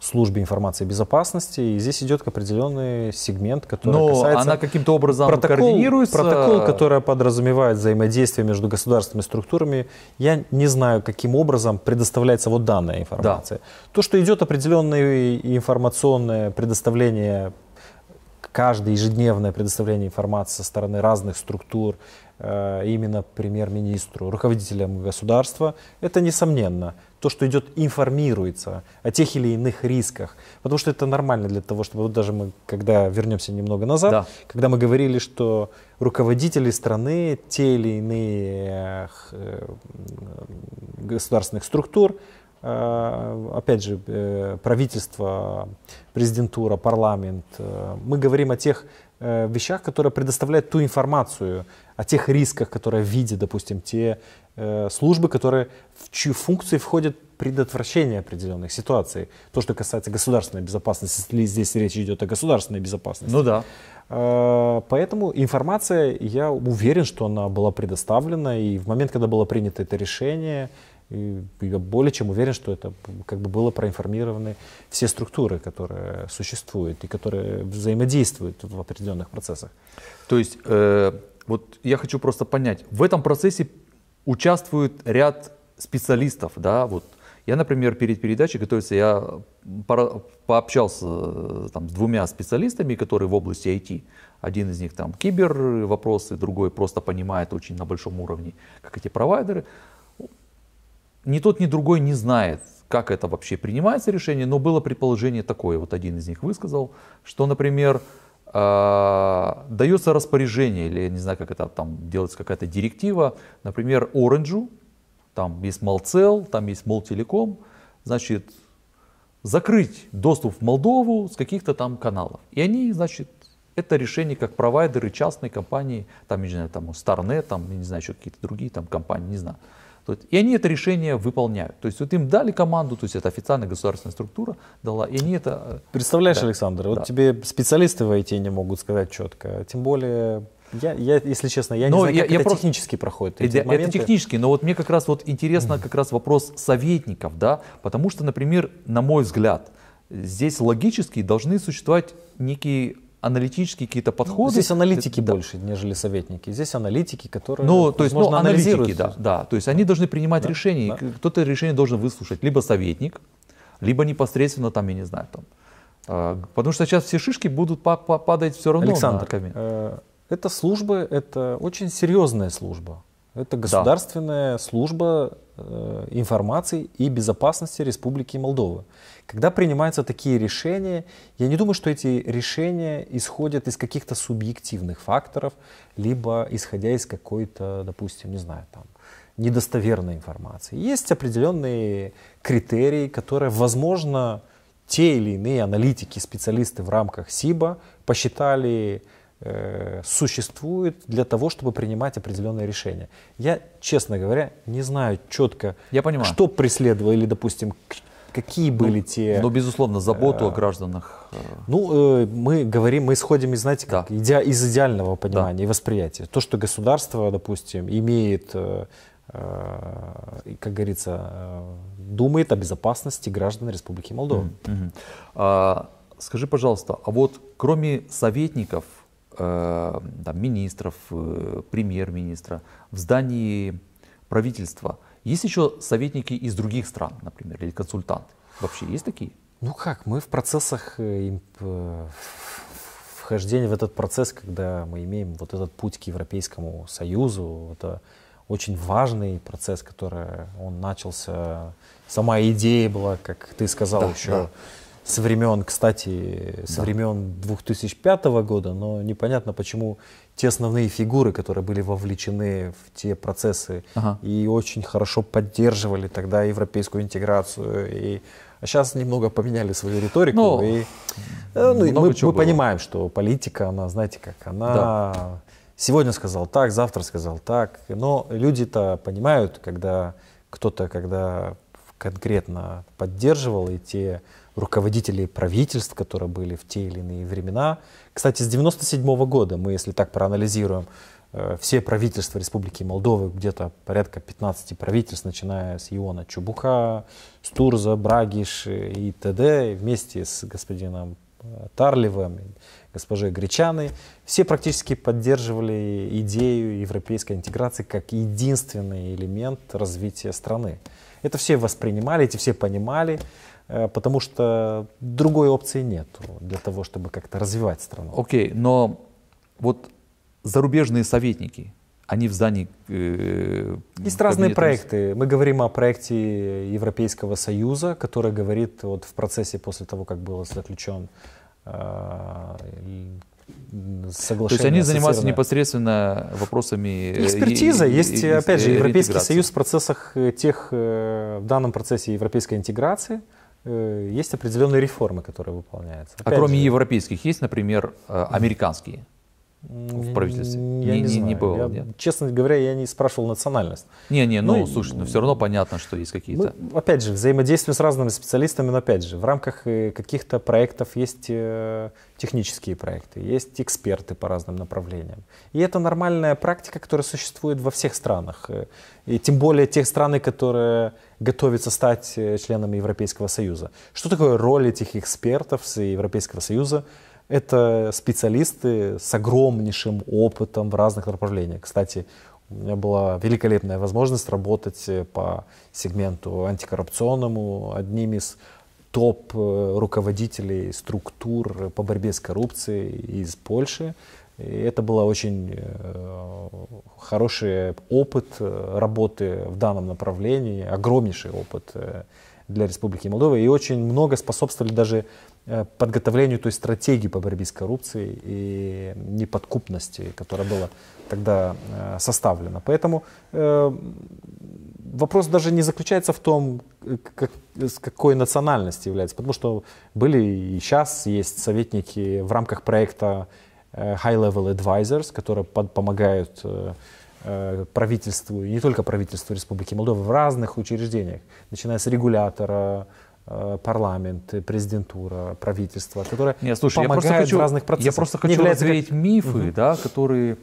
службе информации безопасности, и здесь идет определенный сегмент, который Но касается... она каким-то образом протокол, координируется? Протокол, который подразумевает взаимодействие между государственными структурами, я не знаю, каким образом предоставляется вот данная информация. Да. То, что идет определенное информационное предоставление, каждое ежедневное предоставление информации со стороны разных структур, э, именно премьер-министру, руководителям государства, это несомненно то, что идет, информируется о тех или иных рисках. Потому что это нормально для того, чтобы вот даже мы, когда вернемся немного назад, да. когда мы говорили, что руководители страны, те или иные э, государственных структур, э, опять же, э, правительство, президентура, парламент, мы говорим о тех вещах, которые предоставляют ту информацию о тех рисках, которые видят, допустим, те Э, службы, которые в чьи функции входят предотвращение определенных ситуаций. То, что касается государственной безопасности, если здесь речь идет о государственной безопасности. Ну да. Э, поэтому информация, я уверен, что она была предоставлена, и в момент, когда было принято это решение, я более чем уверен, что это как бы было проинформированы все структуры, которые существуют и которые взаимодействуют в определенных процессах. То есть, э, вот я хочу просто понять, в этом процессе участвует ряд специалистов, да, вот. Я, например, перед передачей готовился, я пообщался э, там, с двумя специалистами, которые в области IT. Один из них там кибер вопросы, другой просто понимает очень на большом уровне, как эти провайдеры. Ни тот, ни другой не знает, как это вообще принимается решение, но было предположение такое, вот один из них высказал, что, например, а, дается распоряжение, или не знаю, как это там делается, какая-то директива, например, Orange там есть Молцел, там есть Молтелеком, значит, закрыть доступ в Молдову с каких-то там каналов. И они, значит, это решение как провайдеры частной компании, там, не знаю, там, Starnet, там, не знаю, еще какие-то другие там компании, не знаю. И они это решение выполняют. То есть вот им дали команду, то есть это официальная государственная структура дала, и они это... Э, Представляешь, да. Александр, вот да. тебе специалисты в IT не могут сказать четко, тем более я, я, если честно, я но не знаю, я, как я это просто... технически проходит. Эти это, это технически, но вот мне как раз вот интересно как раз вопрос советников, да, потому что, например, на мой взгляд, здесь логически должны существовать некие аналитические какие-то подходы. Здесь аналитики да. больше, нежели советники. Здесь аналитики, которые ну, то есть, можно ну, аналитики, да, да. То есть они должны принимать да, решения. Да. Кто-то решение должен выслушать. Либо советник, либо непосредственно там, я не знаю, там. А, потому что сейчас все шишки будут падать все равно. Александр, на э, это службы, это очень серьезная служба. Это государственная да. служба э, информации и безопасности Республики Молдова. Когда принимаются такие решения, я не думаю, что эти решения исходят из каких-то субъективных факторов, либо исходя из какой-то, допустим, не знаю, там, недостоверной информации. Есть определенные критерии, которые, возможно, те или иные аналитики, специалисты в рамках СИБа посчитали Э, существует для того, чтобы принимать определенные решения. Я, честно говоря, не знаю четко, Я понимаю. что преследовало или, допустим, какие ну, были ну, те... Ну, безусловно, заботу о э, гражданах. Э. Ну, мы говорим, мы исходим из, знаете, как, да. иде, из идеального понимания да. и восприятия. То, что государство, допустим, имеет, как говорится, думает о безопасности граждан Республики Молдова. Mm-hmm. А, скажи, пожалуйста, а вот кроме советников, Э, там, министров, э, премьер-министра, в здании правительства. Есть еще советники из других стран, например, или консультанты? Вообще есть такие? Ну как, мы в процессах э, вхождения в этот процесс, когда мы имеем вот этот путь к Европейскому Союзу, это очень важный процесс, который он начался. Сама идея была, как ты сказал, да, еще да со времен, кстати, со да. времен 2005 года, но непонятно, почему те основные фигуры, которые были вовлечены в те процессы ага. и очень хорошо поддерживали тогда европейскую интеграцию и а сейчас немного поменяли свою риторику. Ну, и, э, ну, мы, мы понимаем, что политика, она, знаете как, она да. сегодня сказал так, завтра сказал так. Но люди-то понимают, когда кто-то, когда конкретно поддерживал и те руководителей правительств, которые были в те или иные времена. Кстати, с 1997 -го года мы, если так проанализируем, э, все правительства Республики Молдовы, где-то порядка 15 правительств, начиная с Иона Чубука, Стурза, Брагиш и т.д., вместе с господином э, Тарлевым, госпожей Гречаной, все практически поддерживали идею европейской интеграции как единственный элемент развития страны. Это все воспринимали, эти все понимали. Э, потому что другой опции нет для того, чтобы как-то развивать страну. Окей, okay, но вот зарубежные советники, они в здании... Э, Есть разные проекты. Мы говорим о проекте Европейского Союза, который говорит вот в процессе после того, как был заключен э, соглашение. То есть они занимаются непосредственно вопросами... Э, Экспертиза. И, есть, и, опять же, Европейский Союз в процессах э, тех, в данном процессе европейской интеграции – Э, есть определенные реформы, которые выполняются. Опять а кроме же... европейских есть, например, э, американские? в правительстве? Я не, не, знаю. не бывало, я, нет? Честно говоря, я не спрашивал национальность. Не, не, ну, ну слушай, но ну, все равно понятно, что есть какие-то. Мы, опять же, взаимодействие с разными специалистами, но опять же, в рамках э, каких-то проектов есть э, технические проекты, есть эксперты по разным направлениям. И это нормальная практика, которая существует во всех странах. Э, и тем более тех стран, которые готовятся стать членами Европейского Союза. Что такое роль этих экспертов с Европейского Союза? Это специалисты с огромнейшим опытом в разных направлениях. Кстати, у меня была великолепная возможность работать э, по сегменту антикоррупционному, одним из топ э, руководителей структур по борьбе с коррупцией из Польши. И это был очень э, хороший опыт работы в данном направлении, огромнейший опыт для Республики Молдова и очень много способствовали даже Э, подготовлению той стратегии по борьбе с коррупцией и неподкупности, которая была тогда э, составлена. Поэтому э, вопрос даже не заключается в том, как, с какой национальности является, потому что были и сейчас есть советники в рамках проекта High Level Advisors, которые под, помогают правительству, и не только правительству Республики Молдова, в разных учреждениях, начиная с регулятора, Э, парламент, э, президентура, правительство, которое Нет, слушай, помогает я хочу, в разных процессах. Я просто хочу является... развеять мифы, угу. да, которые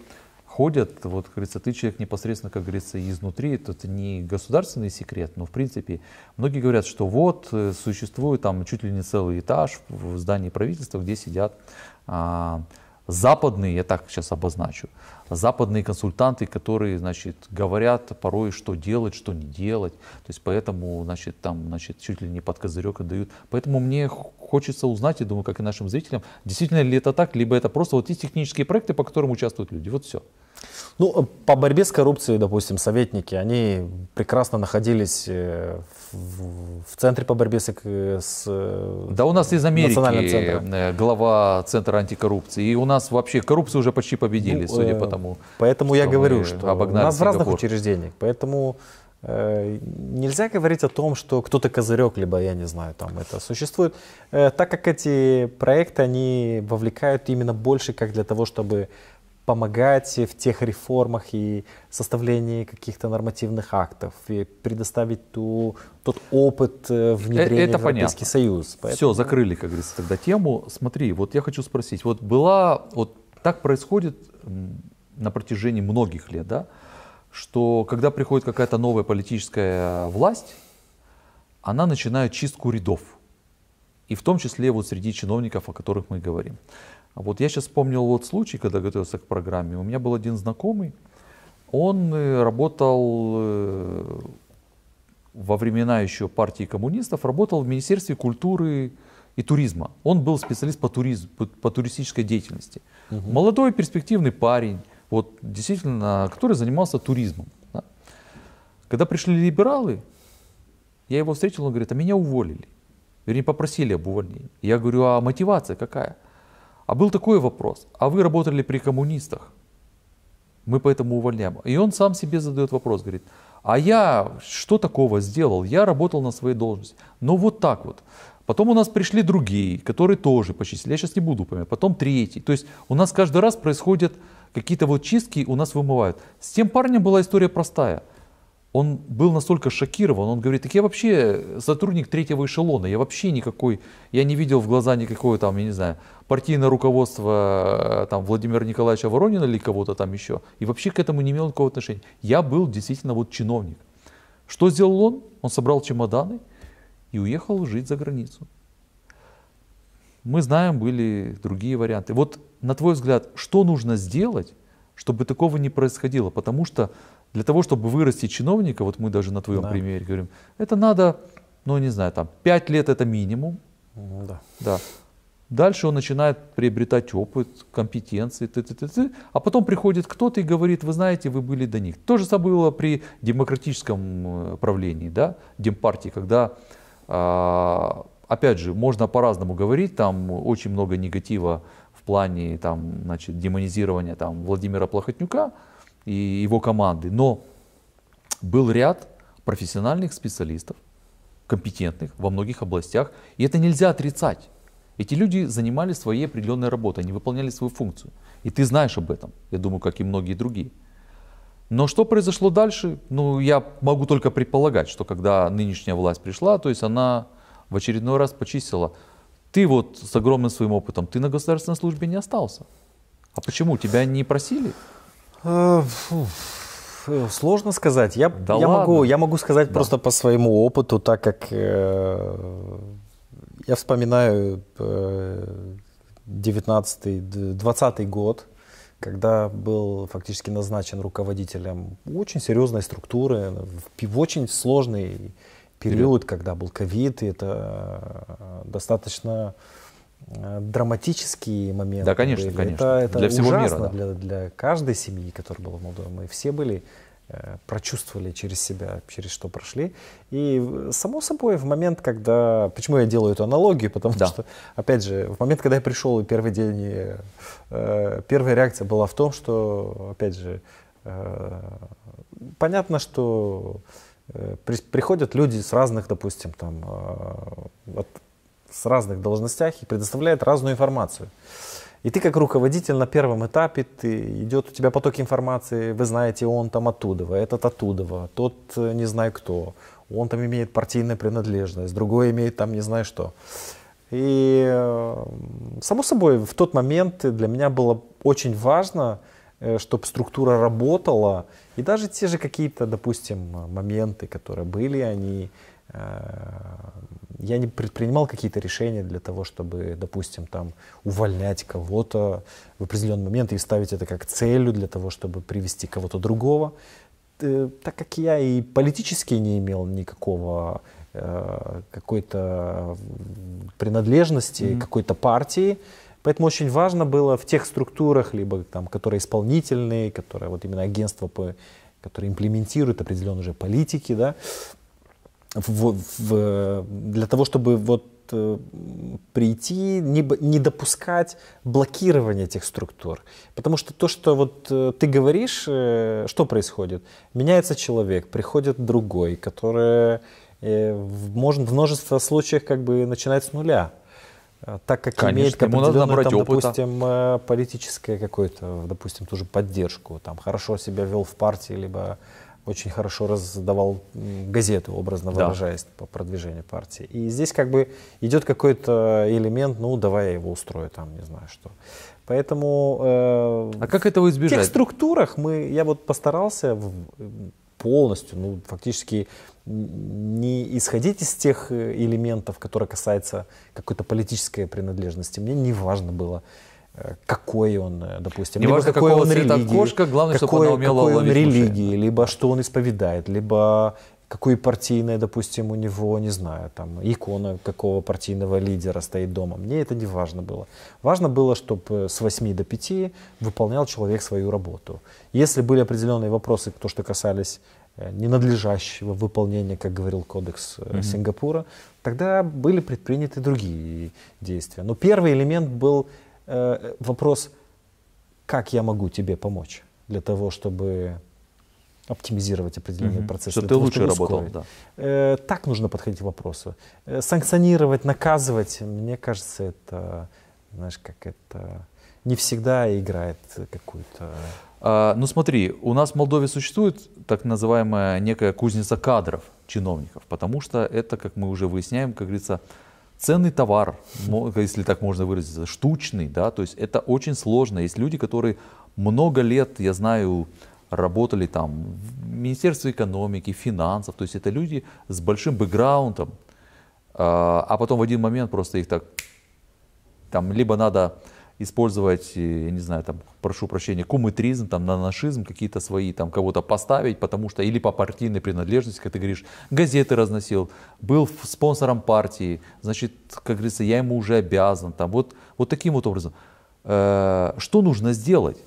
ходят, вот, как говорится, ты человек непосредственно, как говорится, изнутри, это не государственный секрет, но, в принципе, многие говорят, что вот, э, существует там чуть ли не целый этаж в здании правительства, где сидят а, западные, я так сейчас обозначу, западные консультанты, которые, значит, говорят порой, что делать, что не делать. То есть поэтому, значит, там, значит, чуть ли не под козырек отдают. Поэтому мне хочется узнать, я думаю, как и нашим зрителям, действительно ли это так, либо это просто вот эти технические проекты, по которым участвуют люди. Вот все. Ну, по борьбе с коррупцией, допустим, советники, они прекрасно находились э, в, центре по борьбе с, с... Да у нас из э, Америки э, глава Центра антикоррупции, и у нас вообще коррупцию уже почти победили, ну, судя по тому, Поэтому я говорю, что у нас в разных учреждениях, поэтому нельзя говорить о том, что кто-то козырек, либо я не знаю, там это существует, так как эти проекты, они вовлекают именно больше как для того, чтобы помогать в тех реформах и составлении каких-то нормативных актов, и предоставить ту, тот опыт э, э, внедрения Это в Европейский понятно. Союз. Поэтому... Все, закрыли, как говорится, тогда тему. Смотри, вот я хочу спросить, вот была, вот так происходит на протяжении многих лет, да, что когда приходит какая-то новая политическая власть, она начинает чистку рядов. И в том числе вот среди чиновников, о которых мы говорим. А вот я сейчас вспомнил вот случай, когда готовился к программе. У меня был один знакомый, он э, работал э, во времена еще партии коммунистов, работал в Министерстве культуры и туризма. Он был специалист по, туризм, по, по туристической деятельности. Угу. Молодой перспективный парень, вот действительно, который занимался туризмом. Да. Когда пришли либералы, я его встретил, он говорит, а меня уволили. Вернее, попросили об увольнении. Я говорю, а мотивация какая? А был такой вопрос, а вы работали при коммунистах? Мы поэтому увольняем. И он сам себе задает вопрос, говорит, а я что такого сделал? Я работал на своей должности. Но ну, вот так вот. Потом у нас пришли другие, которые тоже по я сейчас не буду упоминать, потом третий. То есть у нас каждый раз происходят какие-то вот чистки, у нас вымывают. С тем парнем была история простая – он был настолько шокирован, он говорит, так я вообще сотрудник третьего эшелона, я вообще никакой, я не видел в глаза никакого там, я не знаю, партийное руководство э, там Владимира Николаевича Воронина или кого-то там еще, и вообще к этому не имел никакого отношения. Я был действительно вот чиновник. Что сделал он? Он собрал чемоданы и уехал жить за границу. Мы знаем, были другие варианты. Вот на твой взгляд, что нужно сделать, чтобы такого не происходило? Потому что для того, чтобы вырасти чиновника, вот мы даже на твоем да. примере говорим, это надо, ну не знаю, там 5 лет это минимум. Да. да. Дальше он начинает приобретать опыт, компетенции, т -т -т -т, а потом приходит кто-то и говорит, вы знаете, вы были до них. То же самое было при демократическом э, правлении, да, демпартии, когда, а, опять же, можно по-разному говорить, там очень много негатива в плане там, значит, демонизирования там, Владимира Плохотнюка, и его команды. Но был ряд профессиональных специалистов, компетентных во многих областях, и это нельзя отрицать. Эти люди занимали своей определенной работой, они выполняли свою функцию. И ты знаешь об этом, я думаю, как и многие другие. Но что произошло дальше? Ну, я могу только предполагать, что когда нынешняя власть пришла, то есть она в очередной раз почистила. Ты вот с огромным своим опытом, ты на государственной службе не остался. А почему? Тебя не просили? Э, сложно сказать. Я, да я, могу, я могу сказать да. просто по своему опыту, так как э, я вспоминаю э, 19-20 год, когда был фактически назначен руководителем очень серьезной структуры, в, в очень сложный период, Или... когда был ковид, и это э, достаточно Э, драматические моменты. Да, конечно, были. конечно. Это, это для всего ужасно мира, да. для, для каждой семьи, которая была в Молдове. Мы все были э, прочувствовали через себя, через что прошли. И, само собой, в момент, когда... Почему я делаю эту аналогию? Потому да. что, опять же, в момент, когда я пришел, и первый день, э, первая реакция была в том, что, опять же, э, понятно, что э, при, приходят люди с разных, допустим, там, от с разных должностях и предоставляет разную информацию. И ты как руководитель на первом этапе, ты, идет у тебя поток информации, вы знаете, он там оттуда, этот оттуда, тот э, не знаю кто, он там имеет партийную принадлежность, другой имеет там не знаю что. И э, само собой, в тот момент для меня было очень важно, э, чтобы структура работала, и даже те же какие-то, допустим, моменты, которые были, они я не предпринимал какие-то решения для того, чтобы, допустим, там, увольнять кого-то в определенный момент и ставить это как целью для того, чтобы привести кого-то другого. Э, так как я и политически не имел никакого э, какой-то принадлежности, mm-hmm. какой-то партии, Поэтому очень важно было в тех структурах, либо там, которые исполнительные, которые вот именно агентство, по, которые имплементируют определенные уже политики, да, в, в, для того, чтобы вот э, прийти, не, не допускать блокирования этих структур. Потому что то, что вот э, ты говоришь, э, что происходит? Меняется человек, приходит другой, который э, в, может, в множестве случаев как бы начинает с нуля. Э, так как Конечно, имеет определенную, там, опыта. допустим, э, политическое какое-то, допустим, ту же поддержку, там, хорошо себя вел в партии, либо очень хорошо раздавал газету, образно да. выражаясь по продвижению партии. И здесь как бы идет какой-то элемент, ну давай я его устрою там, не знаю что. Поэтому э, а как этого избежать? в тех структурах мы, я вот постарался полностью, ну фактически не исходить из тех э, элементов, которые касаются какой-то политической принадлежности. Мне не важно было Э, какой он, э, допустим, не либо важно, какой он религии, кошка, главное, какой, чтобы она умела какой он религии, мужчин. либо что он исповедает, либо какую партийная, допустим, у него, не знаю, там, икона какого партийного лидера стоит дома. Мне это не важно было. Важно было, чтобы э, с 8 до 5 выполнял человек свою работу. Если были определенные вопросы, то, что касались ненадлежащего выполнения, как говорил кодекс mm-hmm. Сингапура, тогда были предприняты другие действия. Но первый элемент был Э, вопрос, как я могу тебе помочь для того, чтобы оптимизировать определенные угу. процессы. Что ты лучше чтобы работал. Да. Э, так нужно подходить к вопросу. Э, санкционировать, наказывать, мне кажется, это, знаешь, как это не всегда играет какую-то... А, ну смотри, у нас в Молдове существует так называемая некая кузница кадров чиновников, потому что это, как мы уже выясняем, как говорится, ценный товар, если так можно выразиться, штучный, да, то есть это очень сложно. Есть люди, которые много лет, я знаю, работали там в Министерстве экономики, финансов, то есть это люди с большим бэкграундом, а, а потом в один момент просто их так, там, либо надо использовать, э, я не знаю, там, прошу прощения, кумытризм, там, нанашизм, какие-то свои, там, кого-то поставить, потому что, или по партийной принадлежности, как ты говоришь, газеты разносил, был спонсором партии, значит, как говорится, я ему уже обязан, там, вот, вот таким вот образом. Э, что нужно сделать,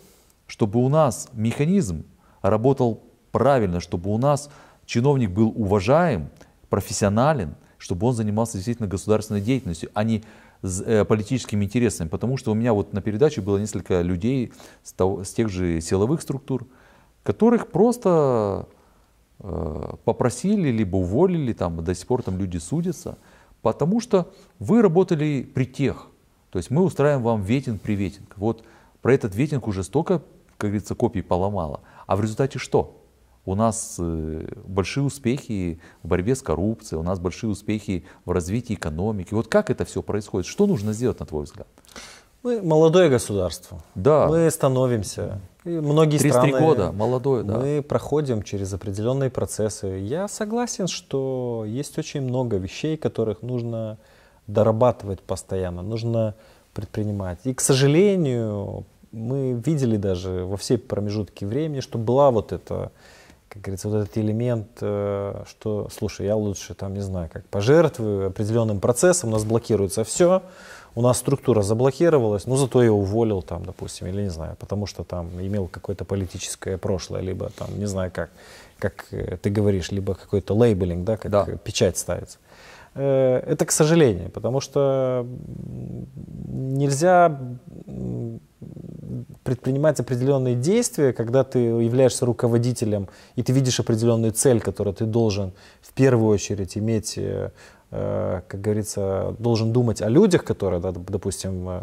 чтобы у нас механизм работал правильно, чтобы у нас чиновник был уважаем, профессионален, чтобы он занимался действительно государственной деятельностью, а не Э, политическими интересами, потому что у меня вот на передаче было несколько людей с, того, с тех же силовых структур, которых просто э, попросили, либо уволили, там до сих пор там люди судятся, потому что вы работали при тех, то есть мы устраиваем вам ветинг при ветинг. Вот про этот ветинг уже столько, как говорится, копий поломало. А в результате что? У нас э, большие успехи в борьбе с коррупцией, у нас большие успехи в развитии экономики. Вот как это все происходит? Что нужно сделать, на твой взгляд? Мы молодое государство. Да. Мы становимся. И многие 33 страны. года, молодое, да. Мы проходим через определенные процессы. Я согласен, что есть очень много вещей, которых нужно дорабатывать постоянно, нужно предпринимать. И, к сожалению, мы видели даже во все промежутки времени, что была вот эта как говорится, вот этот элемент, э, что, слушай, я лучше там, не знаю, как пожертвую определенным процессом, у нас блокируется все, у нас структура заблокировалась, но ну, зато я уволил там, допустим, или не знаю, потому что там имел какое-то политическое прошлое, либо там, не знаю, как, как э, ты говоришь, либо какой-то лейблинг, да, как да. печать ставится. Э, это к сожалению, потому что нельзя предпринимать определенные действия, когда ты являешься руководителем и ты видишь определенную цель, которую ты должен в первую очередь иметь, э, э, как говорится, должен думать о людях, которые, да, допустим, э,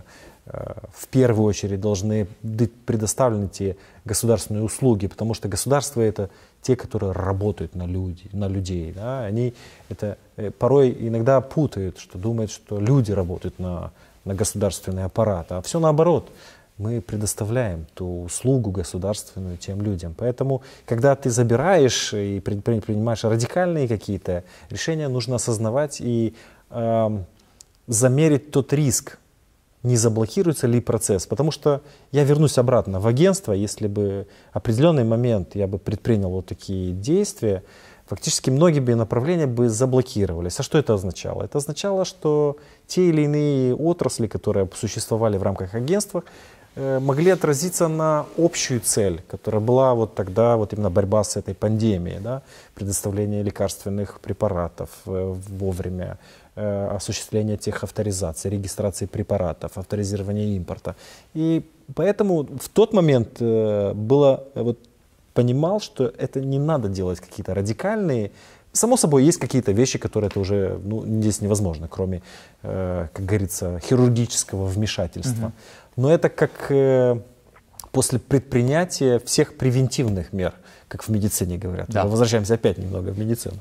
в первую очередь должны быть предоставлены те государственные услуги, потому что государство это те, которые работают на, люди, на людей. Да? Они это порой иногда путают, что думают, что люди работают на, на государственный аппарат, а все наоборот мы предоставляем ту услугу государственную тем людям. Поэтому, когда ты забираешь и принимаешь радикальные какие-то решения, нужно осознавать и э, замерить тот риск, не заблокируется ли процесс. Потому что я вернусь обратно в агентство, если бы определенный момент я бы предпринял вот такие действия, фактически многие бы направления бы заблокировались. А что это означало? Это означало, что те или иные отрасли, которые существовали в рамках агентства, Э, могли отразиться на общую цель, которая была вот тогда, вот именно борьба с этой пандемией, да, предоставление лекарственных препаратов э, вовремя, э, осуществление тех авторизаций, регистрации препаратов, авторизирование импорта. И поэтому в тот момент было вот понимал, что это не надо делать какие-то радикальные Само собой, есть какие-то вещи, которые это уже ну, здесь невозможно, кроме, э, как говорится, хирургического вмешательства. Угу. Но это как э, после предпринятия всех превентивных мер, как в медицине говорят. Да. возвращаемся опять немного в медицину.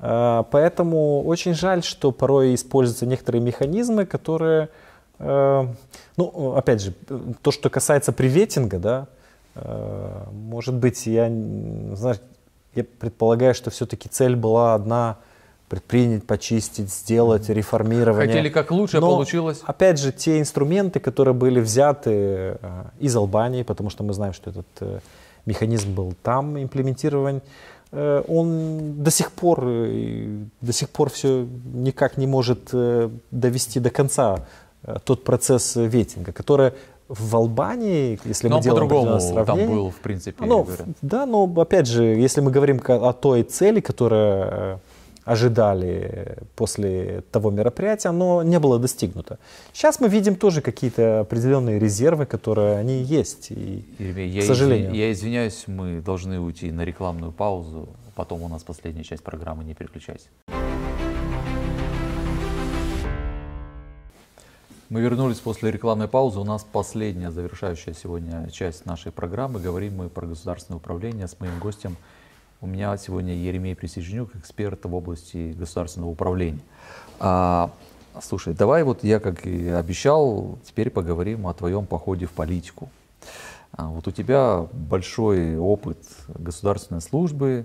Э, поэтому очень жаль, что порой используются некоторые механизмы, которые, э, ну, опять же, то, что касается приветинга, да, э, может быть, я, знаешь, я предполагаю, что все-таки цель была одна предпринять, почистить, сделать, реформирование. Хотели как лучше, Но, получилось. Опять же, те инструменты, которые были взяты э, из Албании, потому что мы знаем, что этот э, механизм был там имплементирован, э, он до сих пор, до сих пор все никак не может довести до конца тот процесс ветинга, который в Албании, если но мы ну, а делаем по-другому сравнение... там был, в принципе. Ну, да, но опять же, если мы говорим о той цели, которая э, ожидали после того мероприятия, оно не было достигнуто. Сейчас мы видим тоже какие-то определенные резервы, которые они есть, и, я к сожалению. Изв... Я извиняюсь, мы должны уйти на рекламную паузу, потом у нас последняя часть программы, не переключайся. Мы вернулись после рекламной паузы. У нас последняя завершающая сегодня часть нашей программы. Говорим мы про государственное управление с моим гостем. У меня сегодня Еремей Присижнюк, эксперт в области государственного управления. А, слушай, давай вот я, как и обещал, теперь поговорим о твоем походе в политику. А, вот у тебя большой опыт государственной службы,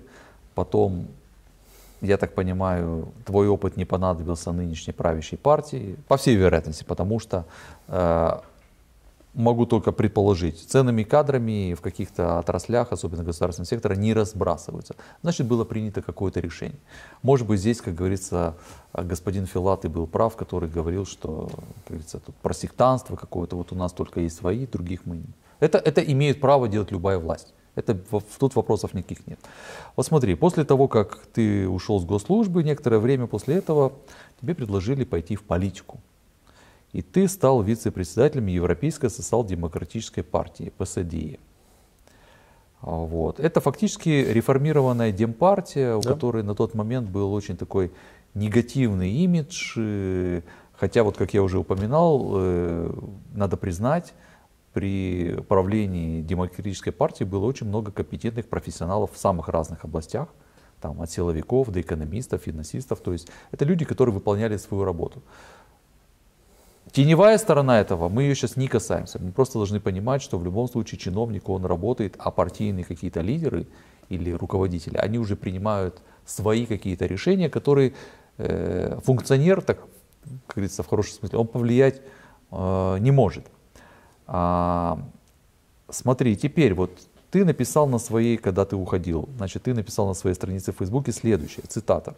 потом я так понимаю, твой опыт не понадобился нынешней правящей партии, по всей вероятности, потому что э, могу только предположить, ценными кадрами в каких-то отраслях, особенно государственного сектора, не разбрасываются. Значит, было принято какое-то решение. Может быть, здесь, как говорится, господин Филатый был прав, который говорил, что, как говорится, тут про сектанство какое-то, вот у нас только есть свои, других мы не. Это, это имеет право делать любая власть. Это, тут вопросов никаких нет. Вот смотри, после того, как ты ушел с госслужбы, некоторое время после этого тебе предложили пойти в политику. И ты стал вице-председателем Европейской социал-демократической партии, ПСДЕ. А, вот. Это фактически реформированная демпартия, да. у которой на тот момент был очень такой негативный имидж, э, хотя вот, как я уже упоминал, э, надо признать, при правлении демократической партии было очень много компетентных профессионалов в самых разных областях, там, от силовиков до экономистов, финансистов. То есть это люди, которые выполняли свою работу. Теневая сторона этого, мы ее сейчас не касаемся. Мы просто должны понимать, что в любом случае чиновник, он работает, а партийные какие-то лидеры или руководители, они уже принимают свои какие-то решения, которые э, функционер, так, как говорится, в хорошем смысле, он повлиять э, не может. А, смотри, теперь вот ты написал на своей, когда ты уходил, значит, ты написал на своей странице в Фейсбуке следующее, цитата.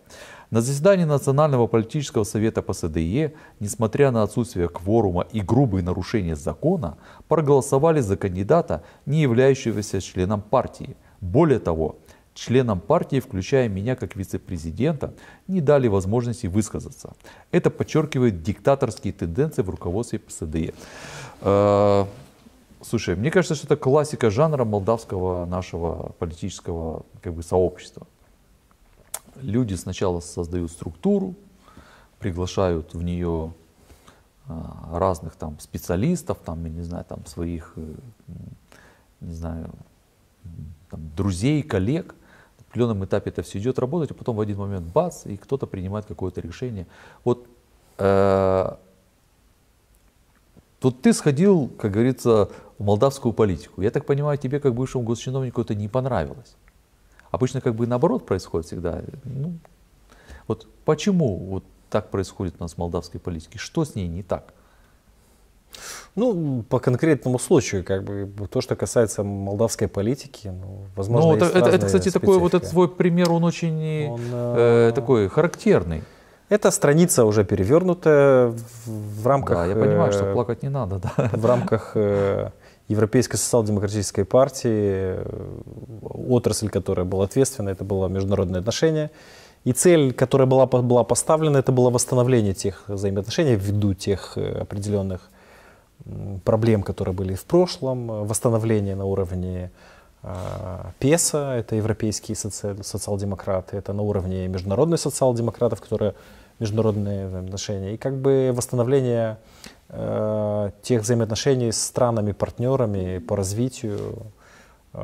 «На заседании Национального политического совета по СДЕ, несмотря на отсутствие кворума и грубые нарушения закона, проголосовали за кандидата, не являющегося членом партии. Более того, членам партии, включая меня как вице-президента, не дали возможности высказаться. Это подчеркивает диктаторские тенденции в руководстве ПСДЕ. Э, слушай, мне кажется, что это классика жанра молдавского нашего политического как бы, сообщества. Люди сначала создают структуру, приглашают в нее э, разных там специалистов, там, я не знаю, там своих, э, не знаю, там, друзей, коллег. На определенном этапе это все идет работать, а потом в один момент бац, и кто-то принимает какое-то решение. Вот э, Тут ты сходил, как говорится, в молдавскую политику. Я так понимаю, тебе, как бывшему госчиновнику, это не понравилось. Обычно как бы наоборот происходит всегда. Ну, вот почему вот так происходит у нас в молдавской политике? Что с ней не так? Ну, по конкретному случаю, как бы то, что касается молдавской политики, ну, возможно, ну, это, это, это, кстати, специфика. такой вот этот свой пример, он очень он, э, э такой характерный. Это страница уже перевернутая в рамках... Да, я понимаю, что э, плакать не надо, да. В рамках э, Европейской социал-демократической партии, э, отрасль, которая была ответственна, это было международные отношения. И цель, которая была, была поставлена, это было восстановление тех взаимоотношений ввиду тех определенных проблем, которые были в прошлом, восстановление на уровне ПЕСа, это европейские соци- социал-демократы, это на уровне международных социал-демократов, которые международные отношения, и как бы восстановление э, тех взаимоотношений с странами, партнерами по развитию э,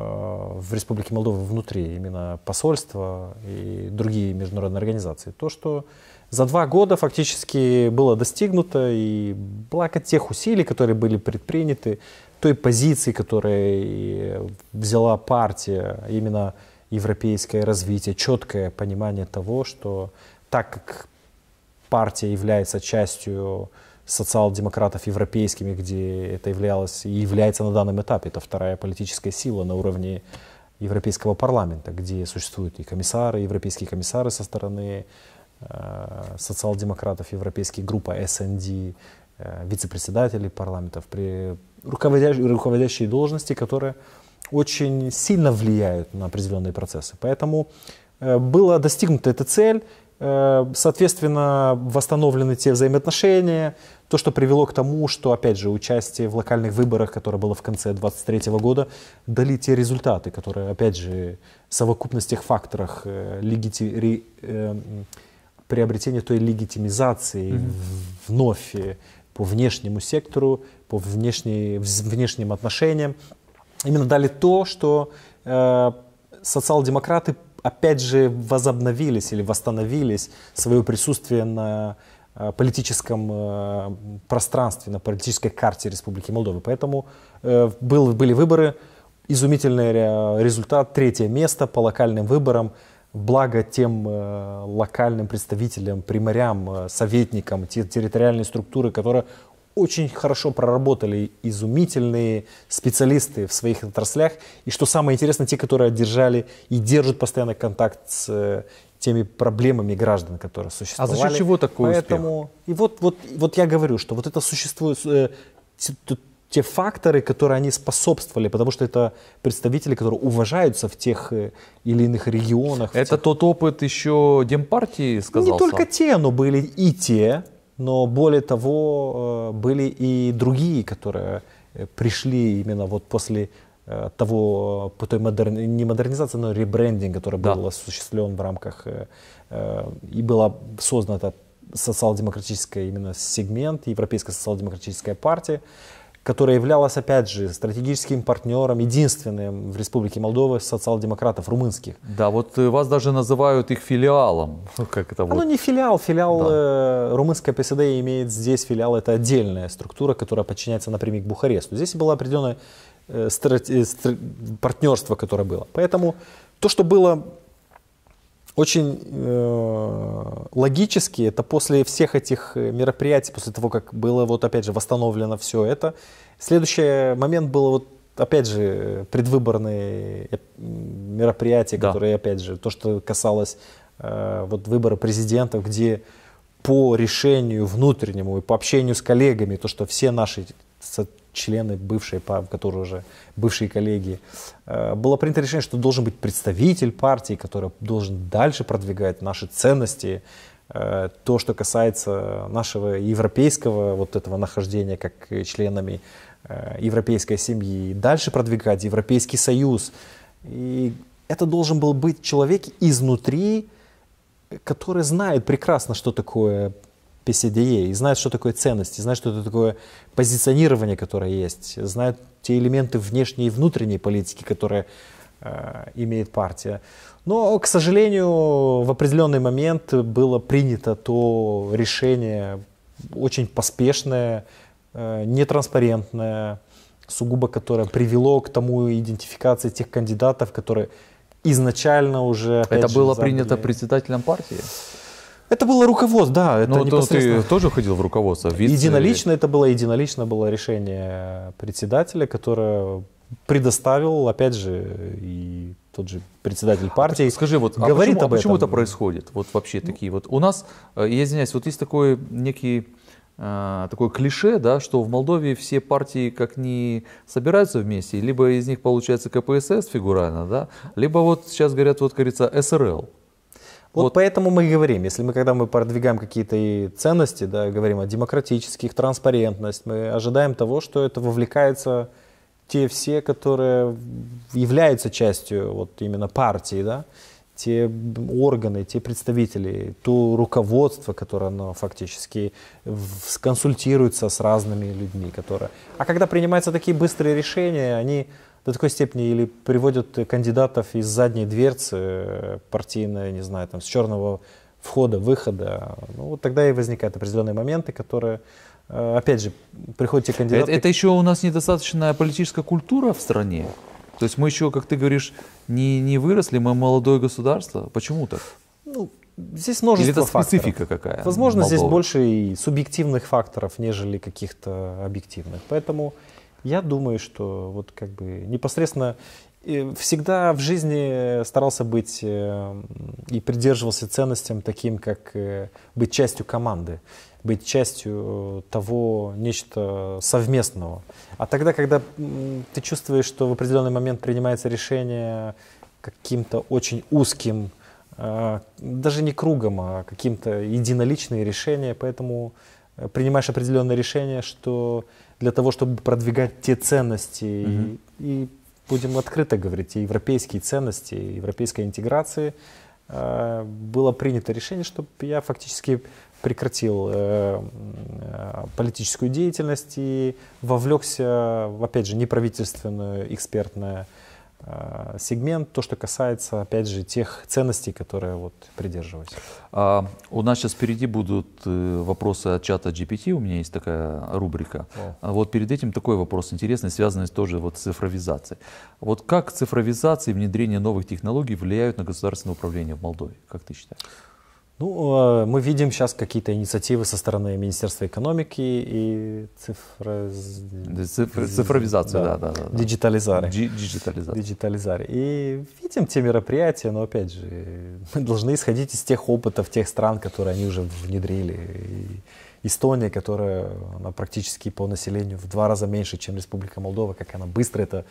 в Республике Молдова внутри, именно посольства и другие международные организации. То, что за два года фактически было достигнуто, и благо тех усилий, которые были предприняты, той позиции, которую взяла партия, именно европейское развитие, четкое понимание того, что так как партия является частью социал-демократов европейскими, где это являлось и является на данном этапе. Это вторая политическая сила на уровне Европейского парламента, где существуют и комиссары, и европейские комиссары со стороны э, социал-демократов, европейские группа СНД, э, вице-председатели парламентов, при руководящие, руководящие должности, которые очень сильно влияют на определенные процессы. Поэтому э, была достигнута эта цель, Э, соответственно, восстановлены те взаимоотношения, то, что привело к тому, что, опять же, участие в локальных выборах, которое было в конце 2023 года, дали те результаты, которые, опять же, в совокупности тех факторах э, легити... ре... э, приобретения той легитимизации mm-hmm. вновь э, по внешнему сектору, по внешней, внешним отношениям, именно дали то, что э, социал-демократы опять же возобновились или восстановились свое присутствие на э, политическом э, пространстве, на политической карте Республики Молдовы. Поэтому э, был, были выборы, изумительный результат, третье место по локальным выборам. Благо тем локальным представителям, примарям, советникам, территориальной структуры, которая очень хорошо проработали изумительные специалисты в своих отраслях. И что самое интересное, те, которые одержали и держат постоянный контакт с э, теми проблемами граждан, которые существовали. А за счет чего такой Поэтому, успех? И вот, вот, вот я говорю, что вот это существует, э, те, те факторы, которые они способствовали, потому что это представители, которые уважаются в тех э, или иных регионах. Это тех... тот опыт еще Демпартии сказался? Не только те, но были и те, но более того, э, были и другие, которые э, пришли именно вот после э, того, по той модерни... не модернизации, но ребрендинг, который да. был осуществлен в рамках и была создана эта социал-демократическая именно сегмент, Европейская социал-демократическая партия которая являлась, опять же, стратегическим партнером, единственным в Республике Молдова социал-демократов румынских. Да, вот э, вас даже называют их филиалом. Ну, как это вот? Оно не филиал. Филиал да. э, ПСД имеет здесь филиал. Это отдельная структура, которая подчиняется напрямик Бухаресту. Здесь было определенное стра- э, стра- партнерство, которое было. Поэтому то, что было очень э, логически, это после всех этих э, мероприятий, после того, как было вот опять же восстановлено все это, следующий момент был вот опять же предвыборные э, мероприятия, да. которые опять же то, что касалось э, вот выбора президента, где по решению внутреннему и по общению с коллегами, то, что все наши члены бывшей, которые уже бывшие коллеги, э, было принято решение, что должен быть представитель партии, который должен дальше продвигать наши ценности, э, то, что касается нашего европейского вот этого нахождения как членами э, европейской семьи, дальше продвигать Европейский Союз. И это должен был быть человек изнутри, который знает прекрасно, что такое PCDA, e и знает, что такое ценности, знает, что это такое позиционирование, которое есть, знает те элементы внешней и внутренней политики, которые э, имеет партия. Но, к сожалению, в определенный момент было принято то решение очень поспешное, э, нетранспарентное, сугубо которое привело к тому идентификации тех кандидатов, которые изначально уже... Это же, было принято председателем партии? Это было руководство, да. Это Но ну, непосредственно... ты тоже ходил в руководство? Вице... Единолично это было, единолично было решение председателя, которое предоставил, опять же, и тот же председатель а партии. Скажи, вот а говорит а почему, об а почему этом? это происходит? Вот вообще такие вот. У нас, э, я извиняюсь, вот есть такой некий э, такое клише, да, что в Молдове все партии как не собираются вместе, либо из них получается КПСС фигурально, да, либо вот сейчас говорят, вот, говорится, СРЛ. Вот, вот поэтому мы и говорим, если мы, когда мы продвигаем какие-то ценности, да, говорим о демократических, транспарентность, мы ожидаем того, что это вовлекается те все, которые являются частью вот именно партии, да, те органы, те представители, то руководство, которое оно фактически консультируется с разными людьми. Которые... А когда принимаются такие быстрые решения, они до такой степени или приводят кандидатов из задней дверцы э, партийной, не знаю, там, с черного входа, выхода, ну, вот тогда и возникают определенные моменты, которые э, Опять же, приходите э, кандидаты... Это, это еще у нас недостаточная политическая культура в стране. То есть мы еще, как ты говоришь, не, не выросли, мы молодое государство. Почему так? Ну, здесь множество Или это специфика факторов. какая? Возможно, Молдова. здесь больше и субъективных факторов, нежели каких-то объективных. Поэтому я думаю, что вот как бы непосредственно э, всегда в жизни старался быть э, и придерживался ценностям таким, как э, быть частью команды, быть частью того нечто совместного. А тогда, когда ты чувствуешь, что в определенный момент принимается решение каким-то очень узким, а, даже не кругом, а каким-то единоличные решения, поэтому принимаешь определенное решение, что для того, чтобы продвигать те ценности mm и, и будем открыто говорить, и европейские ценности, и европейской интеграции, э, было принято решение, чтобы я фактически прекратил э, э, политическую деятельность и вовлекся, в опять же, неправительственную экспертную Э, сегмент, то, что касается, опять же, тех ценностей, которые вот придерживаюсь. А, у нас сейчас впереди будут э, вопросы от чата GPT, у меня есть такая рубрика. А вот перед этим такой вопрос интересный, связанный тоже вот с цифровизацией. Вот как цифровизация и внедрение новых технологий влияют на государственное управление в Молдове, как ты считаешь? Ну, а, мы видим сейчас какие-то инициативы со стороны Министерства экономики и цифра... цифровизации, да, да, да. да. Диджитализари. Диджитализари. И видим те мероприятия, но опять же, мы должны исходить из тех опытов тех стран, которые они уже внедрили. И Эстония, которая она практически по населению в два раза меньше, чем Республика Молдова, как она быстро это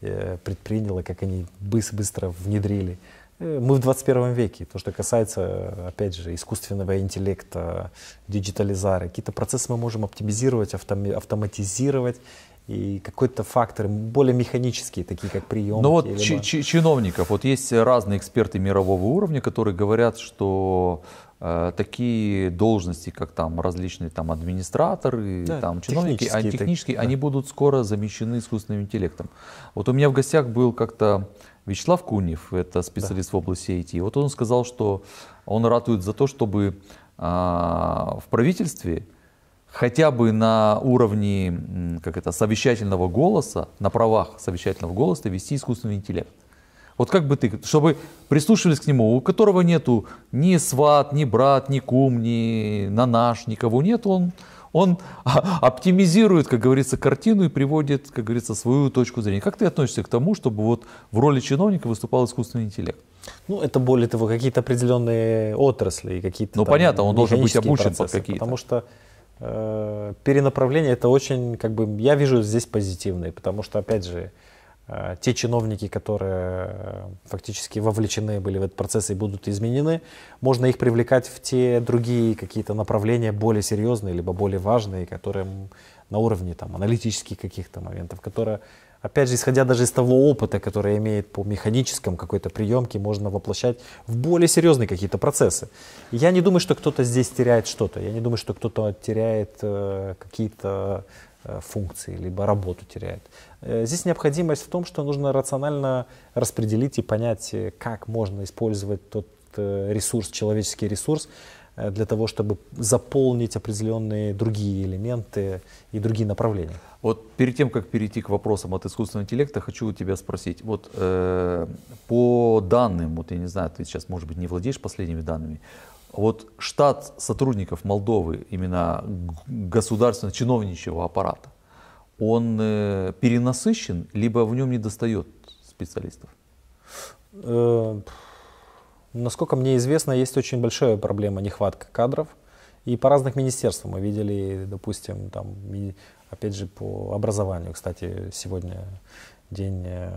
э, предприняла, как они быстро внедрили. Э, мы в 21 веке, то, что касается, опять же, искусственного интеллекта, диджитализации, какие-то процессы мы можем оптимизировать, автом, автоматизировать, и какой-то фактор, более механические, такие как прием. Ну вот ч- ч- чиновников, вот есть разные эксперты мирового уровня, которые говорят, что э, такие должности, как там различные там администраторы, да, там чиновники, технические, они, технические, так, да. они будут скоро замещены искусственным интеллектом. Вот у меня в гостях был как-то Вячеслав Кунев, это специалист да. в области IT, вот он сказал, что он ратует за то, чтобы а, в правительстве хотя бы на уровне как это, совещательного голоса, на правах совещательного голоса вести искусственный интеллект. Вот как бы ты, чтобы прислушивались к нему, у которого нету ни сват, ни брат, ни кум, ни на наш никого нет, он он оптимизирует, как говорится, картину и приводит, как говорится, свою точку зрения. Как ты относишься к тому, чтобы вот в роли чиновника выступал искусственный интеллект? Ну, это более того, какие-то определенные отрасли и какие-то. Ну, там, понятно, он должен быть обучен процессы, под какие-то. Потому что э, перенаправление это очень, как бы, я вижу здесь позитивное, потому что, опять же, э, Э, те чиновники, которые э, фактически вовлечены были в этот процесс и будут изменены, можно их привлекать в те другие какие-то направления более серьезные, либо более важные, которые на уровне там, аналитических каких-то моментов, которые, опять же, исходя даже из того опыта, который имеет по механическому какой-то приемке, можно воплощать в более серьезные какие-то процессы. Я не думаю, что кто-то здесь теряет что-то, я не думаю, что кто-то теряет э, какие-то Э, функции, либо работу теряет. Э, здесь необходимость в том, что нужно рационально распределить и понять, э, как можно использовать тот ресурс, человеческий ресурс, для того, чтобы заполнить определенные другие элементы и другие направления. Вот перед тем, как перейти к вопросам от искусственного интеллекта, хочу у тебя спросить. Вот э, по данным, вот я не знаю, ты сейчас, может быть, не владеешь последними данными, вот штат сотрудников Молдовы, именно государственного чиновничьего аппарата, он э, перенасыщен, либо в нем не достает специалистов? Э, насколько мне известно, есть очень большая проблема нехватка кадров. И по разных министерствам мы видели, допустим, там, опять же, по образованию, кстати, сегодня день э,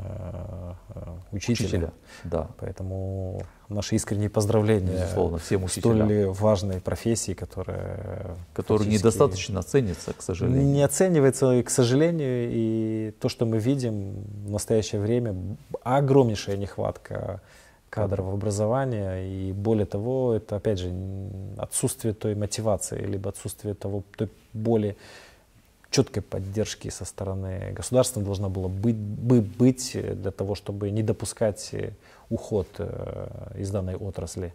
учителя. учителя да. Поэтому наши искренние поздравления. Безусловно, всем учителям. Столь важной профессии, которая... Которая недостаточно ценится, к сожалению. Не оценивается, и, к сожалению, и то, что мы видим в настоящее время, огромнейшая нехватка кадров образования, и более того, это, опять же, отсутствие той мотивации, либо отсутствие того, той боли, четкой поддержки со стороны государства должна была быть, бы быть для того, чтобы не допускать уход э, из данной отрасли.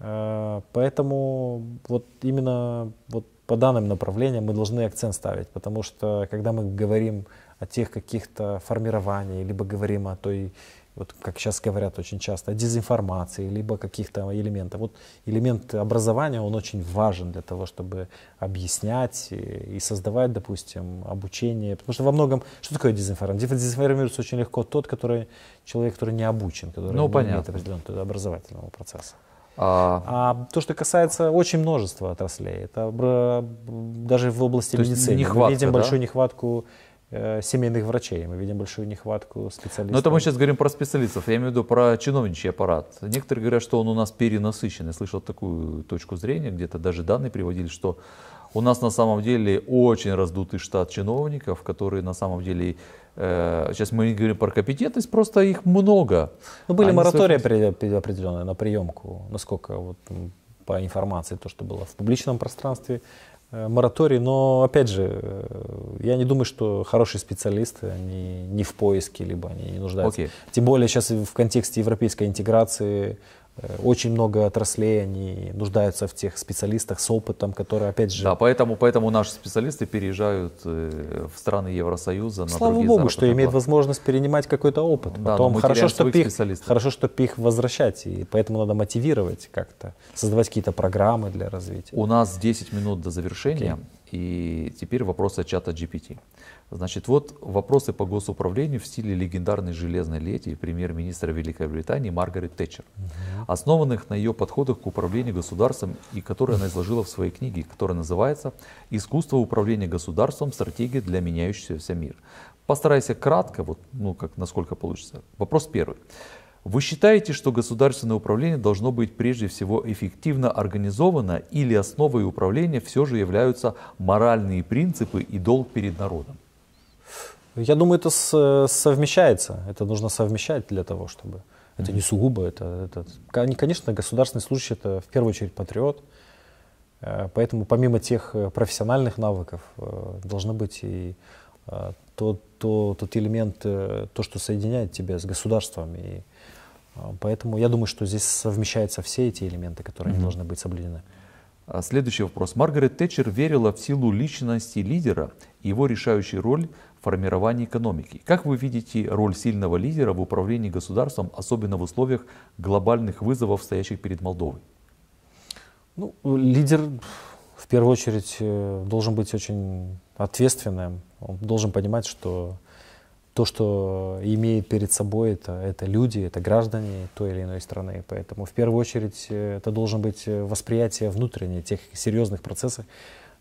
Э, поэтому вот именно вот по данным направлениям мы должны акцент ставить, потому что когда мы говорим о тех каких-то формированиях, либо говорим о той вот как сейчас говорят очень часто, дезинформации, либо каких-то элементов. Вот элемент образования, он очень важен для того, чтобы объяснять и создавать, допустим, обучение. Потому что во многом, что такое дезинформация? Дезинформируется очень легко тот, который, человек, который не обучен, который ну, не понятно. имеет определенного образовательного процесса. А... а то, что касается очень множества отраслей, это даже в области медицины. Мы видим да? большую нехватку Э, семейных врачей. Мы видим большую нехватку специалистов. Но это мы сейчас говорим про специалистов, я имею в виду про чиновничий аппарат. Некоторые говорят, что он у нас перенасыщен. Я слышал такую точку зрения, где-то даже данные приводили, что у нас на самом деле очень раздутый штат чиновников, которые на самом деле э, Сейчас мы не говорим про компетентность, просто их много. Ну, были Они моратории свои... определенные на приемку, насколько вот, по информации, то, что было в публичном пространстве, Э, мораторий, но опять же, э, я не думаю, что хорошие специалисты, они не в поиске, либо они не нуждаются. Okay. Тем более сейчас в контексте европейской интеграции, Э, очень много отраслей, они нуждаются в тех специалистах с опытом, которые, опять же... Да, поэтому, поэтому наши специалисты переезжают э, в страны Евросоюза. На Слава Богу, что имеют возможность перенимать какой-то опыт. Да, Потом хорошо, что их, хорошо, что их возвращать, и поэтому надо мотивировать как-то, создавать какие-то программы для развития. У нас 10 минут до завершения. Okay. И теперь вопрос от чата GPT. Значит, вот вопросы по госуправлению в стиле легендарной железной леди премьер-министра Великобритании Маргарет Тэтчер, основанных на ее подходах к управлению государством и которые она изложила в своей книге, которая называется «Искусство управления государством. Стратегия для меняющегося мира». Постарайся кратко, вот, ну, как, насколько получится. Вопрос первый. Вы считаете, что государственное управление должно быть прежде всего эффективно организовано или основой управления все же являются моральные принципы и долг перед народом? Ну, я думаю, это совмещается. Это нужно совмещать для того, чтобы... Это не сугубо, это, это... Конечно, государственный служащий — это в первую очередь патриот, э, Поэтому помимо тех э, профессиональных навыков э, должны быть и тот, тот, тот элемент, то, что соединяет тебя с государством. И а, поэтому я думаю, что здесь совмещаются все эти элементы, которые mm-hmm. должны быть соблюдены. А, следующий вопрос. Маргарет Тэтчер верила в силу личности лидера и его решающей роль в формировании экономики. Как вы видите роль сильного лидера в управлении государством, особенно в условиях глобальных вызовов, стоящих перед Молдовой? Ну, лидер в первую очередь э, должен быть очень ответственным. Он должен понимать, что то, что имеет перед собой, это, это люди, это граждане той или иной страны. Поэтому в первую очередь э, это должен быть э, восприятие внутреннее тех серьезных процессов,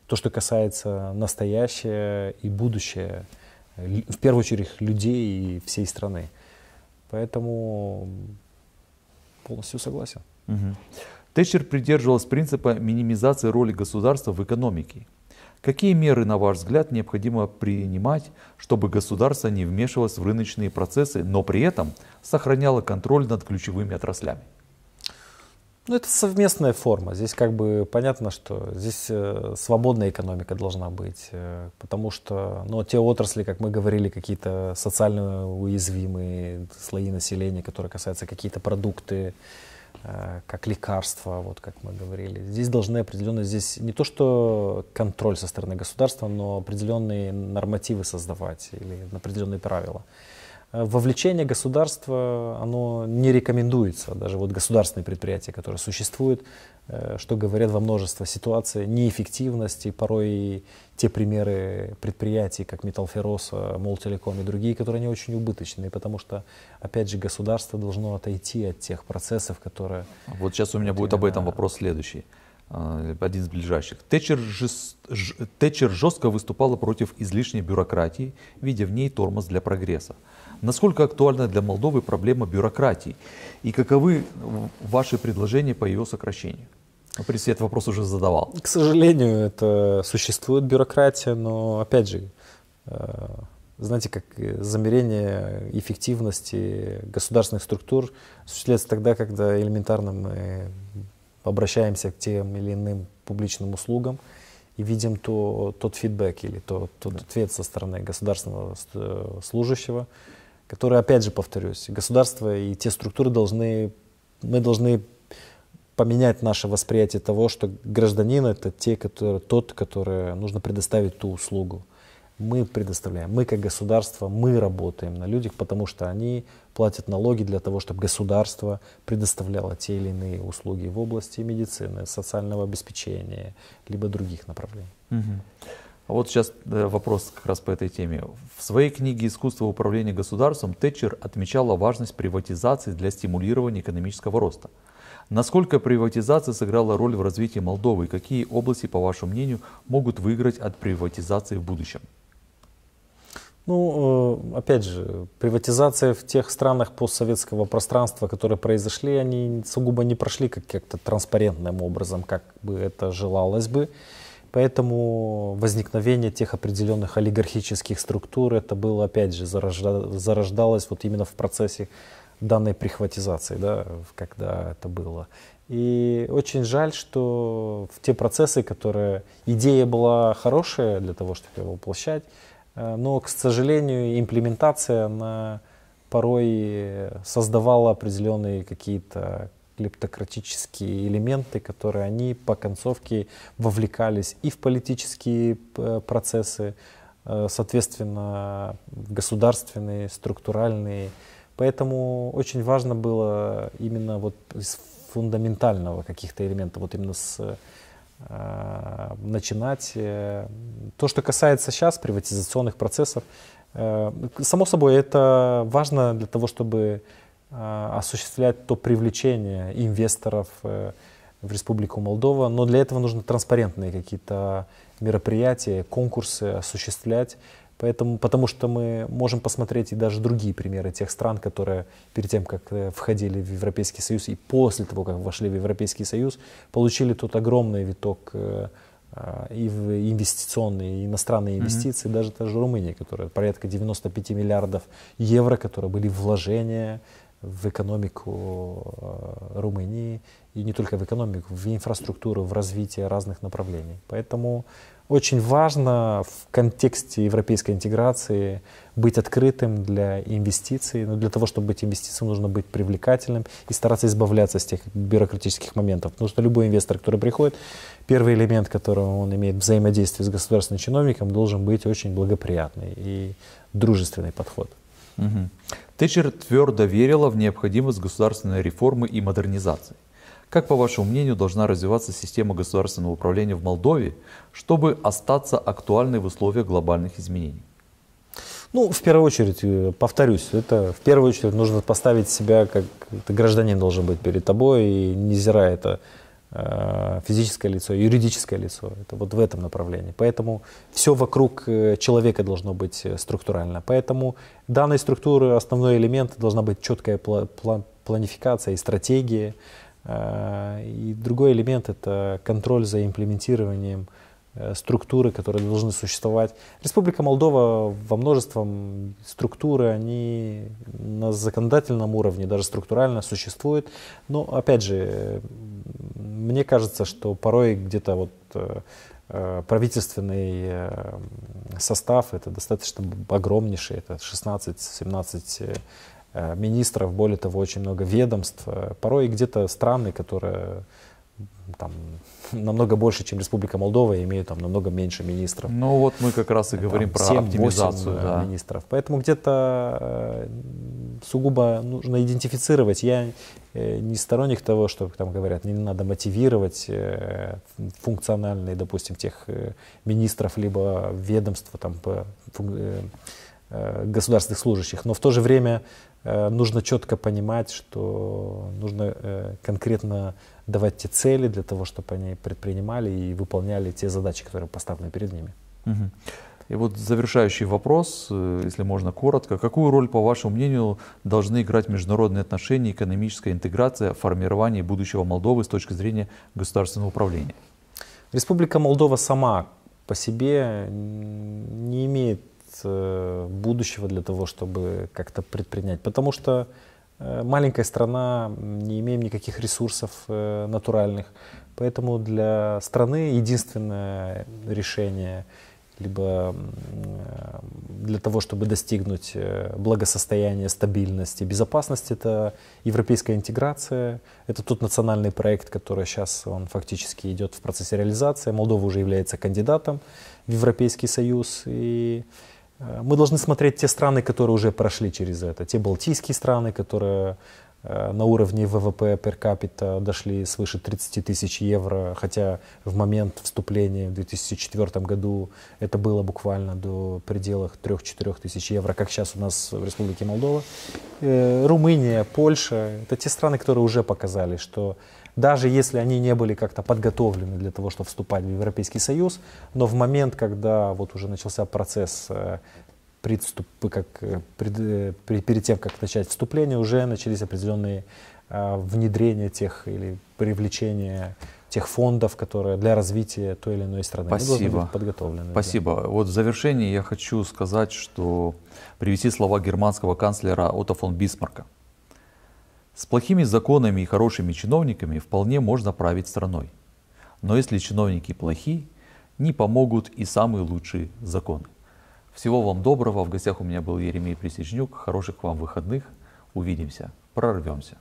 то, что касается настоящее и будущее, в первую очередь людей и всей страны. Поэтому полностью согласен. Угу. Тэтчер придерживалась принципа минимизации роли государства в экономике. Какие меры, на ваш взгляд, необходимо принимать, чтобы государство не вмешивалось в рыночные процессы, но при этом сохраняло контроль над ключевыми отраслями? Ну, это совместная форма. Здесь как бы понятно, что здесь э, свободная экономика должна быть, э, потому что ну, те отрасли, как мы говорили, какие-то социально уязвимые слои населения, которые касаются какие-то продукты, Э, как лекарство, вот как мы говорили. Здесь должны определенные здесь не то что контроль со стороны государства, но определенные нормативы создавать или определенные правила. Э, вовлечение государства, оно не рекомендуется. Даже вот государственные предприятия, которые существуют, Э, что говорят во множество ситуаций неэффективности, порой и те примеры предприятий, как Металферос, Молтелеком и другие, которые не очень убыточные, потому что, опять же, государство должно отойти от тех процессов, которые... Вот сейчас у меня будет об этом вопрос следующий, э, один из ближайших. Тэтчер, жест... Тэтчер жестко выступала против излишней бюрократии, видя в ней тормоз для прогресса. Насколько актуальна для Молдовы проблема бюрократии? И каковы ваши предложения по ее сокращению? Ну, а в принципе, этот вопрос уже задавал. К сожалению, это существует бюрократия, но, опять же, э, знаете, как э, замерение эффективности государственных структур осуществляется тогда, когда элементарно мы обращаемся к тем или иным публичным услугам и видим то, тот фидбэк или то, тот да. ответ со стороны государственного э, служащего, который, опять же, повторюсь, государство и те структуры должны, мы должны поменять наше восприятие того, что гражданин это те, которые, тот, который нужно предоставить ту услугу. Мы предоставляем, мы как государство, мы работаем на людях, потому что они платят налоги для того, чтобы государство предоставляло те или иные услуги в области медицины, социального обеспечения, либо других направлений. Угу. А вот сейчас э, вопрос как раз по этой теме. В своей книге «Искусство управления государством» Тэтчер отмечала важность приватизации для стимулирования экономического роста. Насколько приватизация сыграла роль в развитии Молдовы и какие области, по вашему мнению, могут выиграть от приватизации в будущем? Ну, э, опять же, приватизация в тех странах постсоветского пространства, которые произошли, они сугубо не прошли как-то транспарентным образом, как бы это желалось бы. Поэтому возникновение тех определенных олигархических структур, это было, опять же, зарождалось вот именно в процессе данной прихватизации, да, когда это было. И очень жаль, что в те процессы, которые... Идея была хорошая для того, чтобы его воплощать, э, но, к сожалению, имплементация, она порой создавала определенные какие-то клептократические элементы, которые они по концовке вовлекались и в политические э, процессы, э, соответственно, в государственные, структуральные, Поэтому очень важно было именно вот из фундаментального каких-то элементов, вот именно с э, начинать. Э, то, что касается сейчас приватизационных процессов, э, само собой, это важно для того, чтобы осуществлять то привлечение инвесторов в Республику Молдова, но для этого нужно транспарентные какие-то мероприятия, конкурсы осуществлять, Поэтому, потому что мы можем посмотреть и даже другие примеры тех стран, которые перед тем, как э, входили в Европейский Союз и после того, как вошли в Европейский Союз, получили тот огромный виток э, а, и в инвестиционные, и иностранные инвестиции, mm-hmm. даже та же Румыния, которая порядка 95 миллиардов евро, которые были вложения в экономику э, Румынии, и не только в экономику, в инфраструктуру, в развитие разных направлений. Поэтому очень важно в контексте европейской интеграции быть открытым для инвестиций. Но ну, для того, чтобы быть инвестицией, нужно быть привлекательным и стараться избавляться от тех бюрократических моментов. Потому что любой инвестор, который приходит, первый элемент, которого он имеет взаимодействие с государственным чиновником, должен быть очень благоприятный и дружественный подход. Угу. Тэтчер твердо верила в необходимость государственной реформы и модернизации. Как, по вашему мнению, должна развиваться система государственного управления в Молдове, чтобы остаться актуальной в условиях глобальных изменений? Ну, в первую очередь, э, повторюсь, это в первую очередь нужно поставить себя, как ты гражданин должен быть перед тобой, и не зира это э, физическое лицо, юридическое лицо. Это вот в этом направлении. Поэтому все вокруг э, человека должно быть структурально. Поэтому данной структуры основной элемент должна быть четкая планификация и стратегия, Э, и другой элемент – это контроль за имплементированием э, структуры, которые должны существовать. Республика Молдова во множеством структуры, они на законодательном уровне, даже структурально существуют. Но, опять же, мне кажется, что порой где-то вот э, правительственный состав, это достаточно огромнейший, это 16-17 Э, министров, более того, очень много ведомств, э, порой где-то страны, которые там, намного больше, чем Республика Молдова, и имеют там намного меньше министров. Ну вот мы как раз и говорим там, про оптимизацию. Э, да. министров. Поэтому где-то сугубо нужно идентифицировать. Я не сторонник того, что там говорят, не надо мотивировать функциональные, допустим, тех министров, либо ведомства там, государственных служащих. Но в то же время Э, нужно четко понимать, что нужно э, конкретно давать те цели для того, чтобы они предпринимали и выполняли те задачи, которые поставлены перед ними. Угу. И вот завершающий вопрос, э, если можно коротко. Какую роль, по вашему мнению, должны играть международные отношения, экономическая интеграция формирование будущего Молдовы с точки зрения государственного управления? Республика Молдова сама по себе не имеет Э, будущего для того, чтобы как-то предпринять. Потому что э, маленькая страна, не имеем никаких ресурсов э, натуральных. Поэтому для страны единственное решение либо для того, чтобы достигнуть благосостояния, стабильности, безопасности, это европейская интеграция, это тот национальный проект, который сейчас он фактически идет в процессе реализации. Молдова уже является кандидатом в Европейский Союз. И Э, мы должны смотреть те страны, которые уже прошли через это. Те балтийские страны, которые э, на уровне ВВП per capita дошли свыше 30 тысяч евро, хотя в момент вступления в 2004 году это было буквально до пределах 3-4 тысяч евро, как сейчас у нас в Республике Молдова. Э, Румыния, Польша — это те страны, которые уже показали, что даже если они не были как-то подготовлены для того, чтобы вступать в Европейский Союз, но в момент, когда вот уже начался процесс э, предступ, как, э, пред, э, пред, перед тем, как начать вступление, уже начались определенные внедрения тех или привлечения тех фондов, которые для развития той или иной страны. Спасибо. Быть подготовлены. Спасибо. Да. Вот в завершении я хочу сказать, что привести слова германского канцлера Отто фон Бисмарка. С плохими законами и хорошими чиновниками вполне можно править страной. Но если чиновники плохи, не помогут и самые лучшие законы. Всего вам доброго. В гостях у меня был Еремей Присечнюк. Хороших вам выходных. Увидимся. Прорвемся.